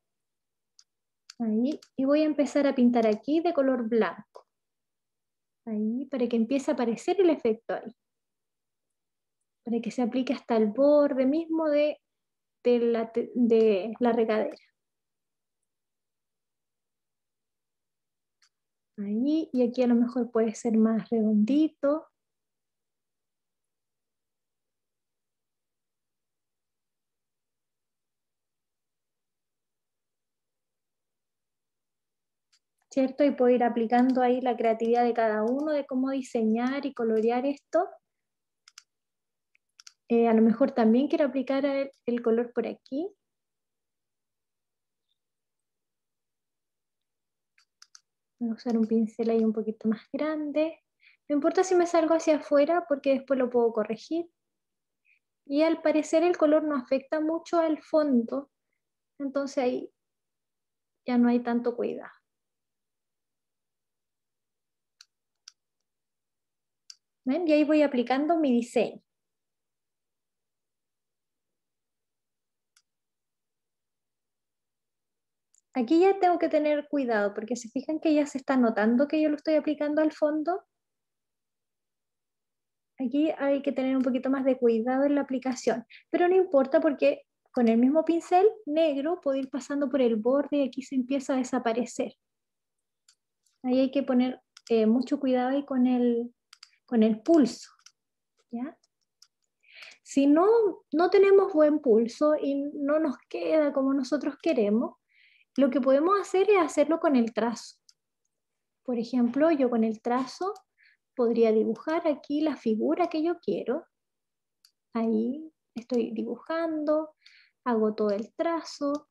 Speaker 1: Y voy a empezar a pintar aquí de color blanco. Ahí, para que empiece a aparecer el efecto ahí. Para que se aplique hasta el borde mismo de, de, la, de la regadera. Ahí, y aquí a lo mejor puede ser más redondito. ¿Cierto? Y puedo ir aplicando ahí la creatividad de cada uno, de cómo diseñar y colorear esto. Eh, a lo mejor también quiero aplicar el color por aquí. Voy a usar un pincel ahí un poquito más grande. No importa si me salgo hacia afuera porque después lo puedo corregir. Y al parecer el color no afecta mucho al fondo, entonces ahí ya no hay tanto cuidado. Y ahí voy aplicando mi diseño. Aquí ya tengo que tener cuidado porque se fijan que ya se está notando que yo lo estoy aplicando al fondo. Aquí hay que tener un poquito más de cuidado en la aplicación, pero no importa porque con el mismo pincel negro puedo ir pasando por el borde y aquí se empieza a desaparecer. Ahí hay que poner eh, mucho cuidado con el, con el pulso. Si no, no tenemos buen pulso y no nos queda como nosotros queremos, lo que podemos hacer es hacerlo con el trazo. Por ejemplo, yo con el trazo podría dibujar aquí la figura que yo quiero. Ahí estoy dibujando, hago todo el trazo.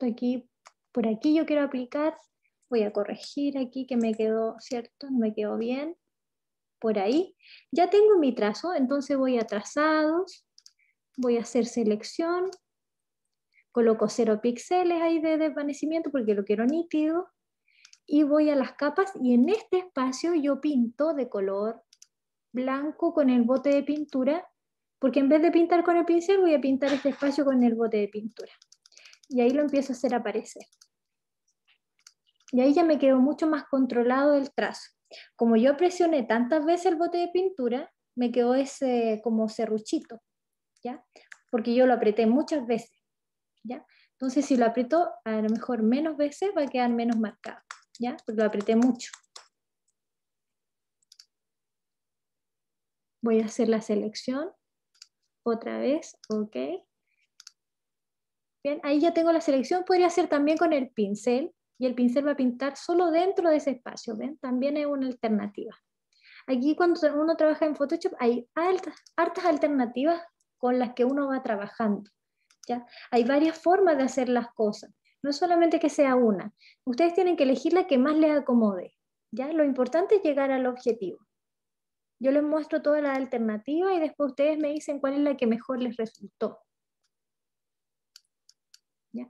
Speaker 1: Aquí, por aquí yo quiero aplicar, voy a corregir aquí que me quedó, ¿cierto? No me quedó bien. Por ahí. Ya tengo mi trazo, entonces voy a trazados, voy a hacer selección, coloco 0 píxeles ahí de desvanecimiento porque lo quiero nítido, y voy a las capas y en este espacio yo pinto de color blanco con el bote de pintura, porque en vez de pintar con el pincel voy a pintar este espacio con el bote de pintura. Y ahí lo empiezo a hacer aparecer. Y ahí ya me quedó mucho más controlado el trazo. Como yo presioné tantas veces el bote de pintura, me quedó ese como cerruchito. ¿ya? Porque yo lo apreté muchas veces. Entonces, si lo aprieto a lo mejor menos veces, va a quedar menos marcado, ¿ya? Porque lo apreté mucho. Voy a hacer la selección. Otra vez, ok. Bien, ahí ya tengo la selección. Podría hacer también con el pincel. Y el pincel va a pintar solo dentro de ese espacio, ¿ven? También es una alternativa. Aquí cuando uno trabaja en Photoshop hay altas, hartas alternativas con las que uno va trabajando. Hay varias formas de hacer las cosas, no solamente que sea una. Ustedes tienen que elegir la que más les acomode, ¿ya? Lo importante es llegar al objetivo. Yo les muestro todas las alternativas y después ustedes me dicen cuál es la que mejor les resultó.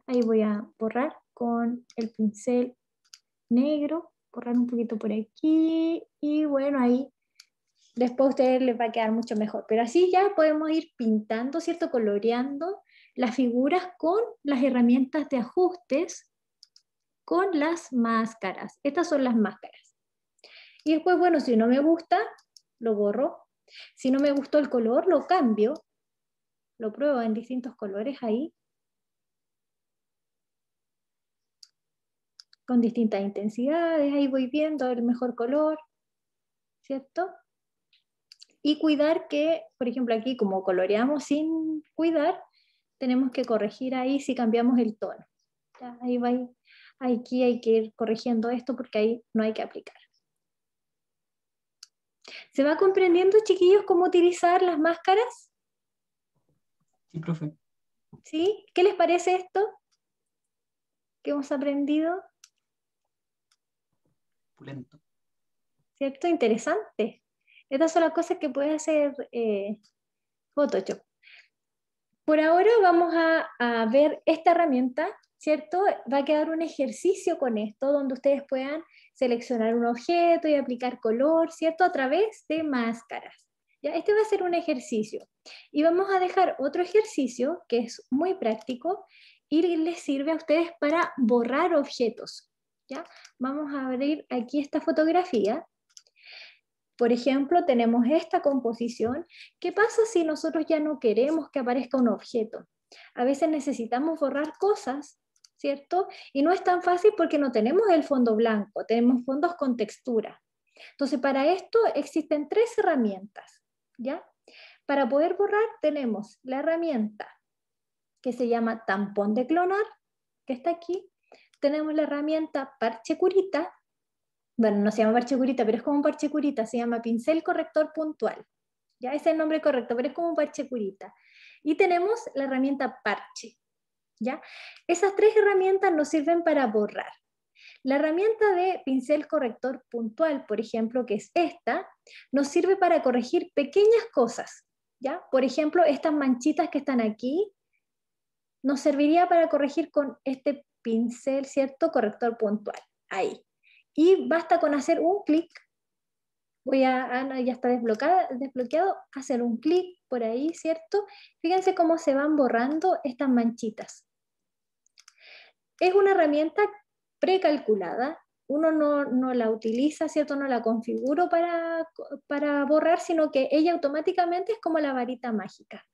Speaker 1: Ahí voy a borrar con el pincel negro, borrar un poquito por aquí y bueno, ahí después a ustedes les va a quedar mucho mejor. Pero así ya podemos ir pintando, ¿cierto? Coloreando las figuras con las herramientas de ajustes con las máscaras. Estas son las máscaras. Y después, bueno, si no me gusta, lo borro. Si no me gustó el color, lo cambio. Lo pruebo en distintos colores ahí. Con distintas intensidades, ahí voy viendo el mejor color, ¿cierto? Y cuidar que, por ejemplo, aquí como coloreamos sin cuidar, tenemos que corregir ahí si cambiamos el tono. Ahí va, aquí hay que ir corrigiendo esto porque ahí no hay que aplicar. ¿Se va comprendiendo, chiquillos, cómo utilizar las máscaras? Sí, profe. ¿Sí? ¿Qué les parece esto ¿Qué hemos aprendido? Pulento. ¿Cierto? Interesante. Estas son las cosas que puede hacer eh, Photoshop. Por ahora vamos a, ver esta herramienta, ¿cierto? Va a quedar un ejercicio con esto donde ustedes puedan seleccionar un objeto y aplicar color, ¿cierto? A través de máscaras. ¿ya? Este va a ser un ejercicio. Y vamos a dejar otro ejercicio que es muy práctico y les sirve a ustedes para borrar objetos. ¿ya? Vamos a abrir aquí esta fotografía por ejemplo, tenemos esta composición. ¿Qué pasa si nosotros ya no queremos que aparezca un objeto? A veces necesitamos borrar cosas, ¿cierto? Y no es tan fácil porque no tenemos el fondo blanco, tenemos fondos con textura. Entonces, para esto existen tres herramientas, ¿ya? Para poder borrar tenemos la herramienta que se llama tampón de clonar, que está aquí. Tenemos la herramienta parche curita, bueno, no se llama parche curita, pero es como un parche curita, se llama pincel corrector puntual. Ya es el nombre correcto, pero es como un parche curita. Y tenemos la herramienta parche. ¿Ya? Esas tres herramientas nos sirven para borrar. La herramienta de pincel corrector puntual, por ejemplo, que es esta, nos sirve para corregir pequeñas cosas, ¿ya? Por ejemplo, estas manchitas que están aquí, nos serviría para corregir con este pincel, ¿cierto? Corrector puntual, ahí. Y basta con hacer un clic. Voy a, Ana ya está desbloqueado, hacer un clic por ahí, ¿cierto? Fíjense cómo se van borrando estas manchitas. Es una herramienta precalculada, uno no, la utiliza, ¿cierto? No la configuro para, para borrar, sino que ella automáticamente es como la varita mágica.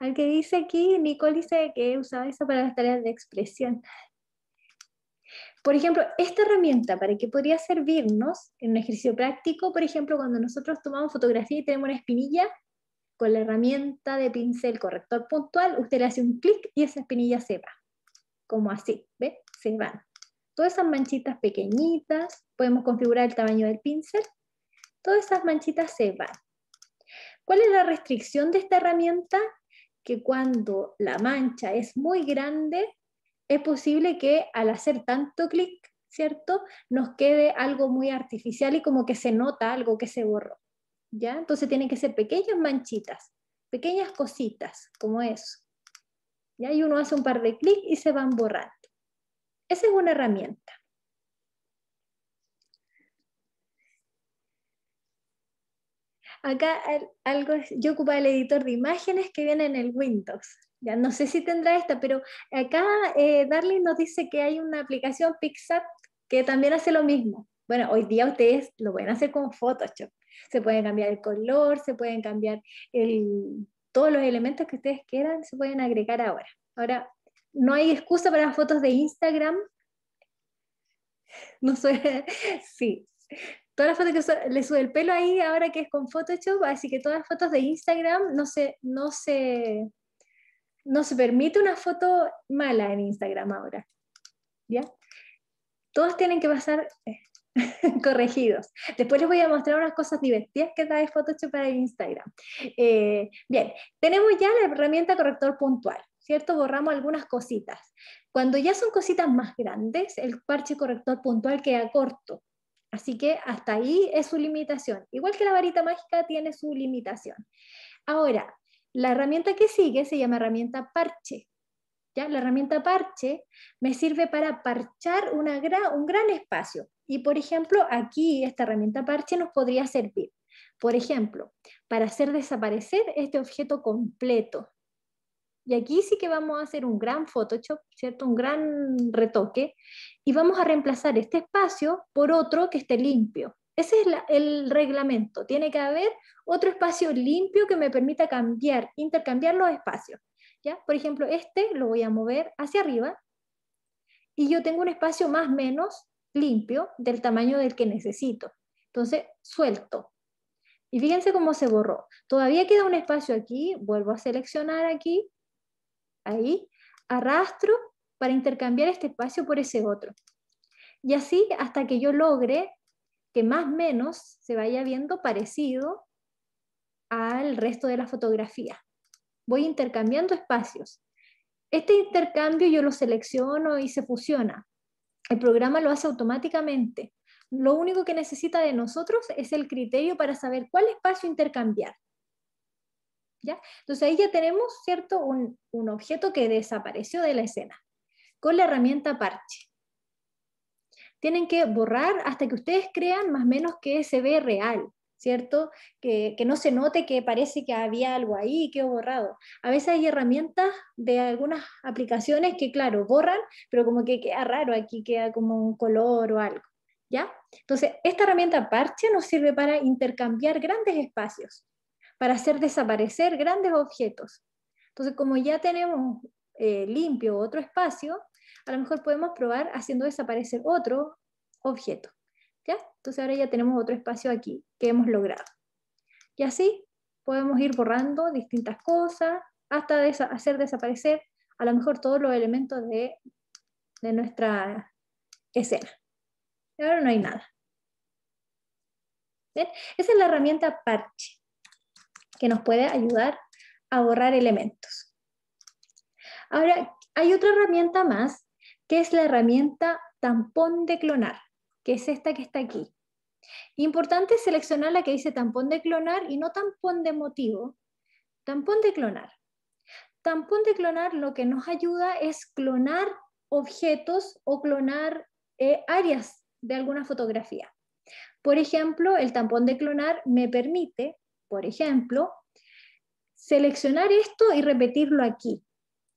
Speaker 1: Al que dice aquí, Nicole dice que usaba eso para las tareas de expresión. Por ejemplo, esta herramienta, ¿para qué podría servirnos en un ejercicio práctico? Por ejemplo, cuando nosotros tomamos fotografía y tenemos una espinilla, con la herramienta de pincel corrector puntual, usted le hace un clic y esa espinilla se va. Como así, ¿ve? Se van. Todas esas manchitas pequeñitas, podemos configurar el tamaño del pincel. Todas esas manchitas se van. ¿Cuál es la restricción de esta herramienta? Que cuando la mancha es muy grande, es posible que al hacer tanto clic, ¿cierto? Nos quede algo muy artificial y como que se nota algo que se borró, ¿ya? Entonces tienen que ser pequeñas manchitas, pequeñas cositas, como eso. ¿Ya? Y uno hace un par de clics y se van borrando. Esa es una herramienta. Acá yo ocupo el editor de imágenes que viene en el Windows no sé si tendrá esta, pero acá eh, Darling nos dice que hay una aplicación Pixar que también hace lo mismo. Bueno, hoy día ustedes lo pueden hacer con Photoshop. Se pueden cambiar el color, se pueden cambiar todos los elementos que ustedes quieran, se pueden agregar ahora. Ahora, no hay excusa para las fotos de Instagram. No sé, sí. Todas las fotos que le sube el pelo ahí, ahora que es con Photoshop, así que todas las fotos de Instagram no no se no se permite una foto mala en Instagram ahora. ¿Ya? Todos tienen que pasar eh, corregidos. Después les voy a mostrar unas cosas divertidas que da de Photoshop para el Instagram. Eh, bien, tenemos ya la herramienta corrector puntual, ¿cierto? Borramos algunas cositas. Cuando ya son cositas más grandes, el parche corrector puntual queda corto. Así que hasta ahí es su limitación. Igual que la varita mágica tiene su limitación. Ahora, la herramienta que sigue se llama herramienta parche. ¿ya? La herramienta parche me sirve para parchar un gran espacio. Y por ejemplo, aquí esta herramienta parche nos podría servir, por ejemplo, para hacer desaparecer este objeto completo. Y aquí sí que vamos a hacer un gran Photoshop, ¿cierto? Un gran retoque. Y vamos a reemplazar este espacio por otro que esté limpio. Ese es el reglamento. Tiene que haber otro espacio limpio que me permita cambiar, intercambiar los espacios. ¿ya? Por ejemplo, este lo voy a mover hacia arriba y yo tengo un espacio más o menos limpio del tamaño del que necesito. Entonces, suelto. Y fíjense cómo se borró. Todavía queda un espacio aquí, vuelvo a seleccionar aquí, ahí, arrastro para intercambiar este espacio por ese otro. Y así hasta que yo logre que más menos se vaya viendo parecido al resto de la fotografía. Voy intercambiando espacios. Este intercambio yo lo selecciono y se fusiona. El programa lo hace automáticamente. Lo único que necesita de nosotros es el criterio para saber cuál espacio intercambiar. ¿Ya? Entonces ahí ya tenemos, ¿cierto? un objeto que desapareció de la escena con la herramienta parche tienen que borrar hasta que ustedes crean más o menos que se ve real. ¿Cierto? Que, no se note que parece que había algo ahí que he borrado. A veces hay herramientas de algunas aplicaciones que, claro, borran, pero como que queda raro, aquí queda como un color o algo. ¿Ya? Entonces, esta herramienta parche nos sirve para intercambiar grandes espacios, para hacer desaparecer grandes objetos. Entonces, como ya tenemos eh, limpio otro espacio, a lo mejor podemos probar haciendo desaparecer otro objeto. ¿ya? Entonces ahora ya tenemos otro espacio aquí que hemos logrado. Y así podemos ir borrando distintas cosas hasta hacer desaparecer a lo mejor todos los elementos de, nuestra escena. Y ahora no hay nada. Esa es la herramienta parche que nos puede ayudar a borrar elementos. Ahora, hay otra herramienta más que es la herramienta tampón de clonar, que es esta que está aquí. Importante seleccionar la que dice tampón de clonar y no tampón de motivo, tampón de clonar. Tampón de clonar lo que nos ayuda es clonar objetos o clonar eh, áreas de alguna fotografía. Por ejemplo, el tampón de clonar me permite, por ejemplo, seleccionar esto y repetirlo aquí.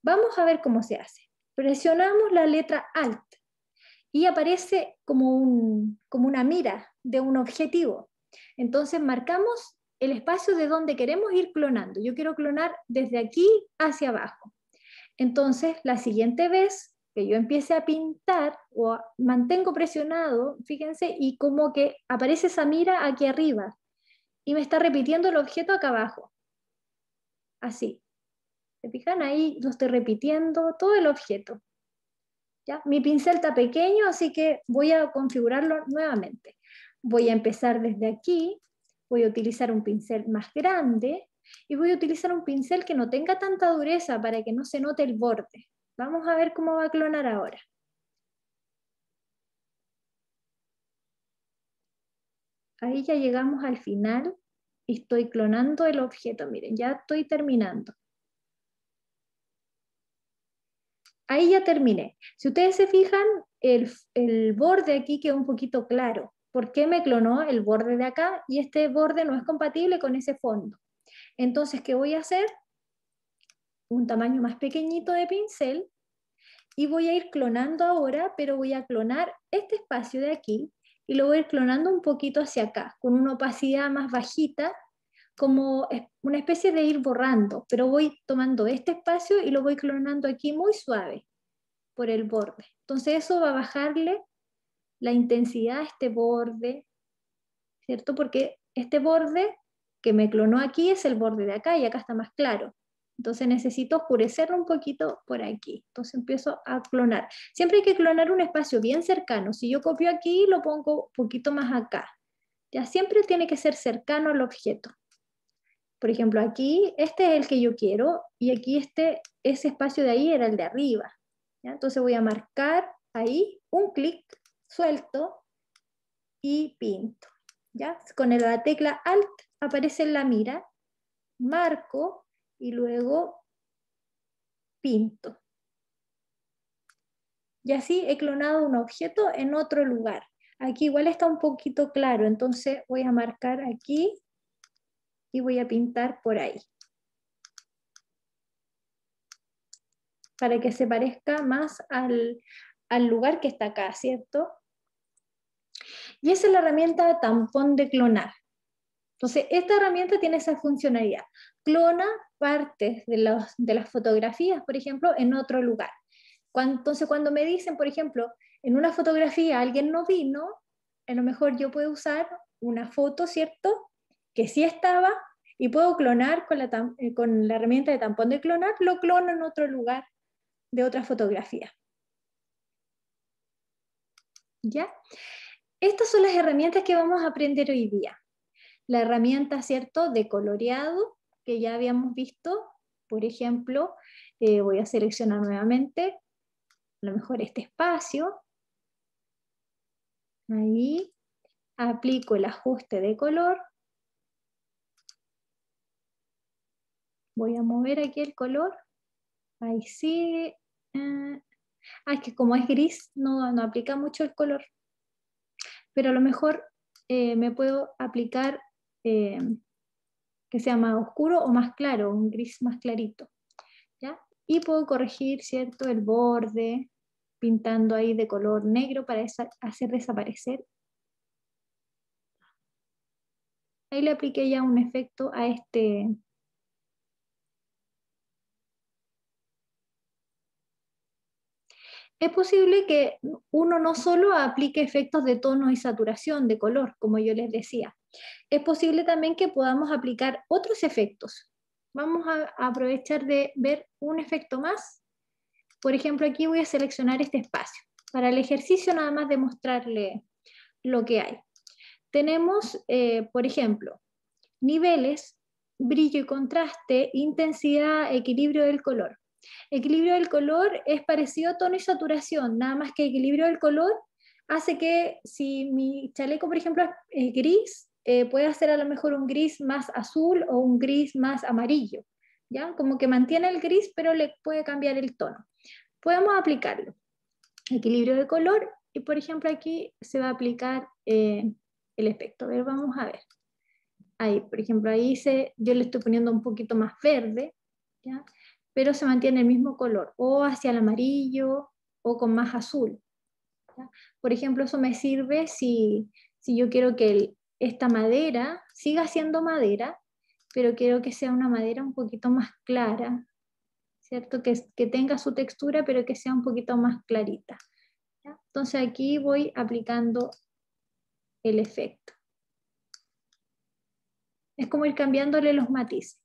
Speaker 1: Vamos a ver cómo se hace. Presionamos la letra Alt y aparece como, como una mira de un objetivo. Entonces marcamos el espacio de donde queremos ir clonando. Yo quiero clonar desde aquí hacia abajo. Entonces, la siguiente vez que yo empiece a pintar o mantengo presionado, fíjense, y como que aparece esa mira aquí arriba y me está repitiendo el objeto acá abajo. Así. ¿Se fijan? Ahí lo estoy repitiendo, todo el objeto. ¿Ya? Mi pincel está pequeño, así que voy a configurarlo nuevamente. Voy a empezar desde aquí, voy a utilizar un pincel más grande y voy a utilizar un pincel que no tenga tanta dureza para que no se note el borde. Vamos a ver cómo va a clonar ahora. Ahí ya llegamos al final y estoy clonando el objeto. Miren, ya estoy terminando. Ahí ya terminé. Si ustedes se fijan, el, borde aquí quedó un poquito claro. ¿Por qué me clonó el borde de acá? Y este borde no es compatible con ese fondo. Entonces, ¿qué voy a hacer? Un tamaño más pequeñito de pincel y voy a ir clonando ahora, pero voy a clonar este espacio de aquí y lo voy a ir clonando un poquito hacia acá, con una opacidad más bajita como una especie de ir borrando, pero voy tomando este espacio y lo voy clonando aquí muy suave por el borde. Entonces eso va a bajarle la intensidad a este borde, ¿cierto? Porque este borde que me clonó aquí es el borde de acá y acá está más claro. Entonces necesito oscurecerlo un poquito por aquí. Entonces empiezo a clonar. Siempre hay que clonar un espacio bien cercano. Si yo copio aquí, lo pongo un poquito más acá. Ya siempre tiene que ser cercano al objeto por ejemplo, aquí este es el que yo quiero y aquí este, ese espacio de ahí era el de arriba. Entonces voy a marcar ahí un clic, suelto y pinto. ¿ya? Con la tecla Alt aparece en la mira, marco y luego pinto. Y así he clonado un objeto en otro lugar. Aquí igual está un poquito claro, entonces voy a marcar aquí y voy a pintar por ahí. Para que se parezca más al, lugar que está acá, ¿cierto? Y esa es la herramienta tampón de clonar. Entonces, esta herramienta tiene esa funcionalidad. Clona partes de, las fotografías, por ejemplo, en otro lugar. entonces, cuando me dicen, por ejemplo, en una fotografía alguien no vino, a lo mejor yo puedo usar una foto, ¿cierto? que sí estaba y puedo clonar eh, con la, herramienta de tampón de clonar, lo clono en otro lugar de otra fotografía. ¿Ya? Estas son las herramientas que vamos a aprender hoy día. La herramienta, ¿cierto?, de coloreado, que ya habíamos visto, por ejemplo, eh, voy a seleccionar nuevamente, a lo mejor este espacio, ahí, aplico el ajuste de color, Voy a mover aquí el color. Ahí sí. ah, es que como es gris, no, no aplica mucho el color. Pero a lo mejor eh, me puedo aplicar eh, que sea más oscuro o más claro, un gris más clarito. Y puedo corregir ¿cierto? el borde, pintando ahí de color negro para hacer desaparecer. Ahí le apliqué ya un efecto a este, es posible que uno no solo aplique efectos de tono y saturación de color, como yo les decía, es posible también que podamos aplicar otros efectos. Vamos a aprovechar de ver un efecto más. Por ejemplo, aquí voy a seleccionar este espacio. Para el ejercicio nada más demostrarle lo que hay. Tenemos, eh, por ejemplo, niveles, brillo y contraste, intensidad, equilibrio del color. Equilibrio del color es parecido a tono y saturación, nada más que equilibrio del color hace que si mi chaleco, por ejemplo, es gris, eh, pueda ser a lo mejor un gris más azul o un gris más amarillo, ¿ya? Como que mantiene el gris, pero le puede cambiar el tono. Podemos aplicarlo. Equilibrio de color, y por ejemplo aquí se va a aplicar eh, el efecto. A ver, vamos a ver. Ahí, por ejemplo, ahí se, yo le estoy poniendo un poquito más verde, ¿ya? pero se mantiene el mismo color, o hacia el amarillo o con más azul. Por ejemplo, eso me sirve si, yo quiero que esta madera siga siendo madera, pero quiero que sea una madera un poquito más clara, ¿cierto? Que, que tenga su textura, pero que sea un poquito más clarita. Entonces aquí voy aplicando el efecto. Es como ir cambiándole los matices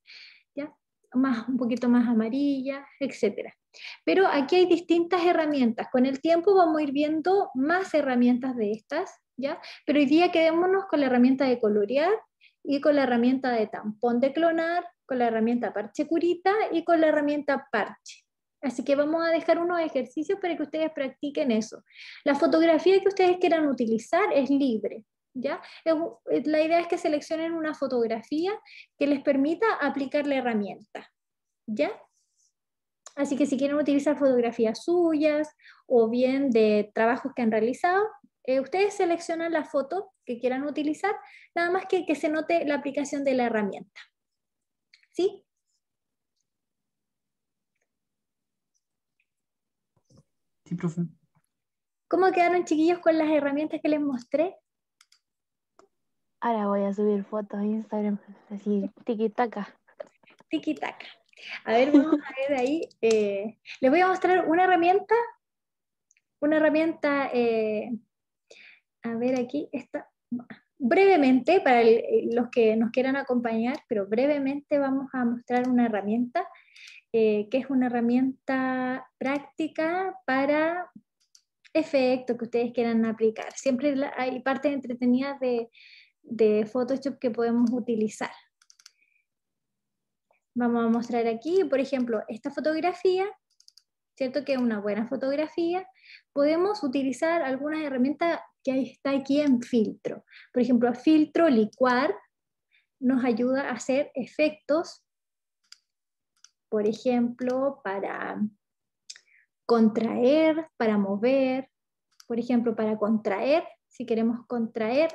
Speaker 1: más, un poquito más amarilla, etc. Pero aquí hay distintas herramientas. Con el tiempo vamos a ir viendo más herramientas de estas, ¿ya? Pero hoy día quedémonos con la herramienta de colorear y con la herramienta de tampón de clonar, con la herramienta parche curita y con la herramienta parche. Así que vamos a dejar unos ejercicios para que ustedes practiquen eso. La fotografía que ustedes quieran utilizar es libre. ¿ya? La idea es que seleccionen una fotografía que les permita aplicar la herramienta, ¿ya? Así que si quieren utilizar fotografías suyas o bien de trabajos que han realizado, eh, ustedes seleccionan la foto que quieran utilizar, nada más que, que se note la aplicación de la herramienta. ¿Sí? Sí, profe. ¿Cómo quedaron chiquillos con las herramientas que les mostré? Ahora voy a subir fotos a Instagram, así, tiki-taka. tiki A ver, vamos a ver ahí. Eh, les voy a mostrar una herramienta. Una herramienta, eh, a ver aquí, está brevemente, para eh, los que nos quieran acompañar, pero brevemente vamos a mostrar una herramienta, que es una herramienta práctica para efecto que ustedes quieran aplicar. Siempre hay partes entretenidas de, de Photoshop que podemos utilizar. Vamos a mostrar aquí, por ejemplo, esta fotografía, ¿cierto? Que es una buena fotografía. Podemos utilizar algunas herramientas que está aquí en filtro. Por ejemplo, filtro licuar nos ayuda a hacer efectos, por ejemplo, para contraer, para mover, por ejemplo, para contraer, si queremos contraer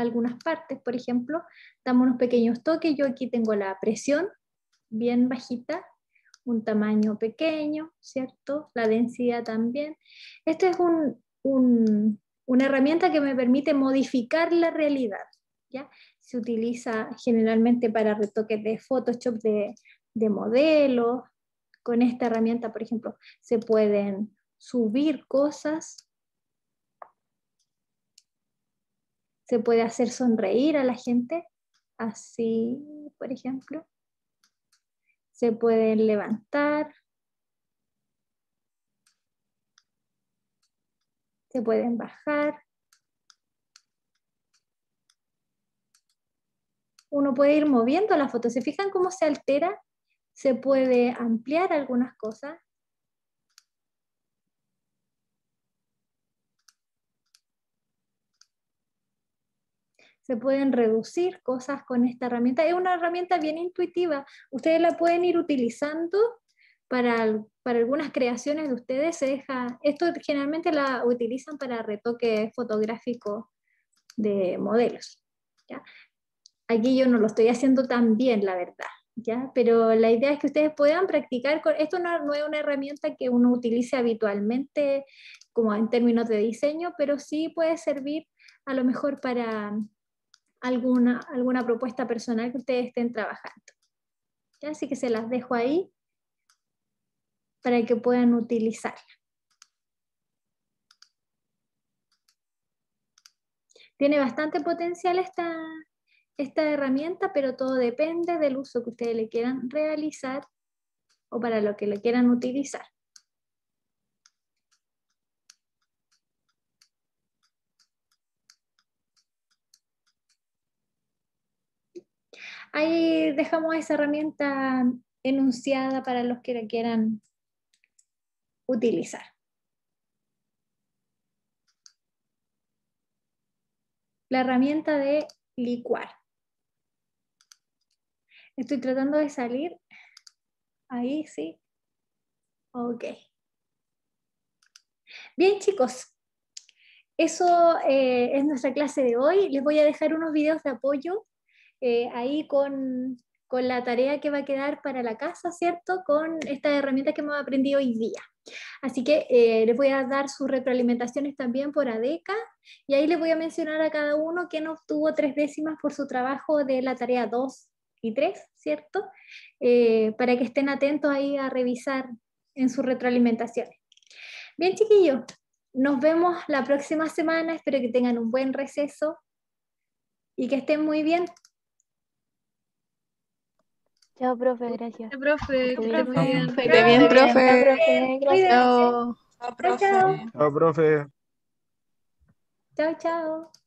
Speaker 1: algunas partes, por ejemplo, damos unos pequeños toques. Yo aquí tengo la presión bien bajita, un tamaño pequeño, ¿cierto? La densidad también. esto es una herramienta que me permite modificar la realidad, ¿ya? Se utiliza generalmente para retoques de Photoshop de, de modelos. Con esta herramienta, por ejemplo, se pueden subir cosas, se puede hacer sonreír a la gente, así, por ejemplo. Se pueden levantar. Se pueden bajar. Uno puede ir moviendo la foto. ¿Se fijan cómo se altera? Se puede ampliar algunas cosas se pueden reducir cosas con esta herramienta. Es una herramienta bien intuitiva. Ustedes la pueden ir utilizando para, para, algunas creaciones de ustedes. Se deja, esto generalmente la utilizan para retoque fotográfico de modelos. Aquí yo no lo estoy haciendo tan bien, la verdad. ¿Ya? Pero la idea es que ustedes puedan practicar con esto no, no, es una herramienta que uno utilice habitualmente como en términos de diseño, pero sí puede servir a lo mejor para alguna, alguna propuesta personal que ustedes estén trabajando. Así que se las dejo ahí para que puedan utilizarla. Tiene bastante potencial esta, esta herramienta, pero todo depende del uso que ustedes le quieran realizar o para lo que le quieran utilizar. Ahí dejamos esa herramienta enunciada para los que la quieran utilizar. La herramienta de licuar. Estoy tratando de salir. Ahí, sí. Ok. Bien, chicos. Eso eh, es nuestra clase de hoy. Les voy a dejar unos videos de apoyo eh, ahí con, la tarea que va a quedar para la casa, ¿cierto? Con estas herramientas que hemos aprendido hoy día. Así que eh, les voy a dar sus retroalimentaciones también por ADECA y ahí les voy a mencionar a cada uno quién obtuvo tres décimas por su trabajo de la tarea 2 y 3, ¿cierto? Eh, para que estén atentos ahí a revisar en sus retroalimentaciones. Bien, chiquillos, nos vemos la próxima semana. Espero que tengan un buen receso y que estén muy bien. Chao, profe, gracias. Chao, profe. Que bien, profe. Chao, profe. Chao, profe. Chao, chao.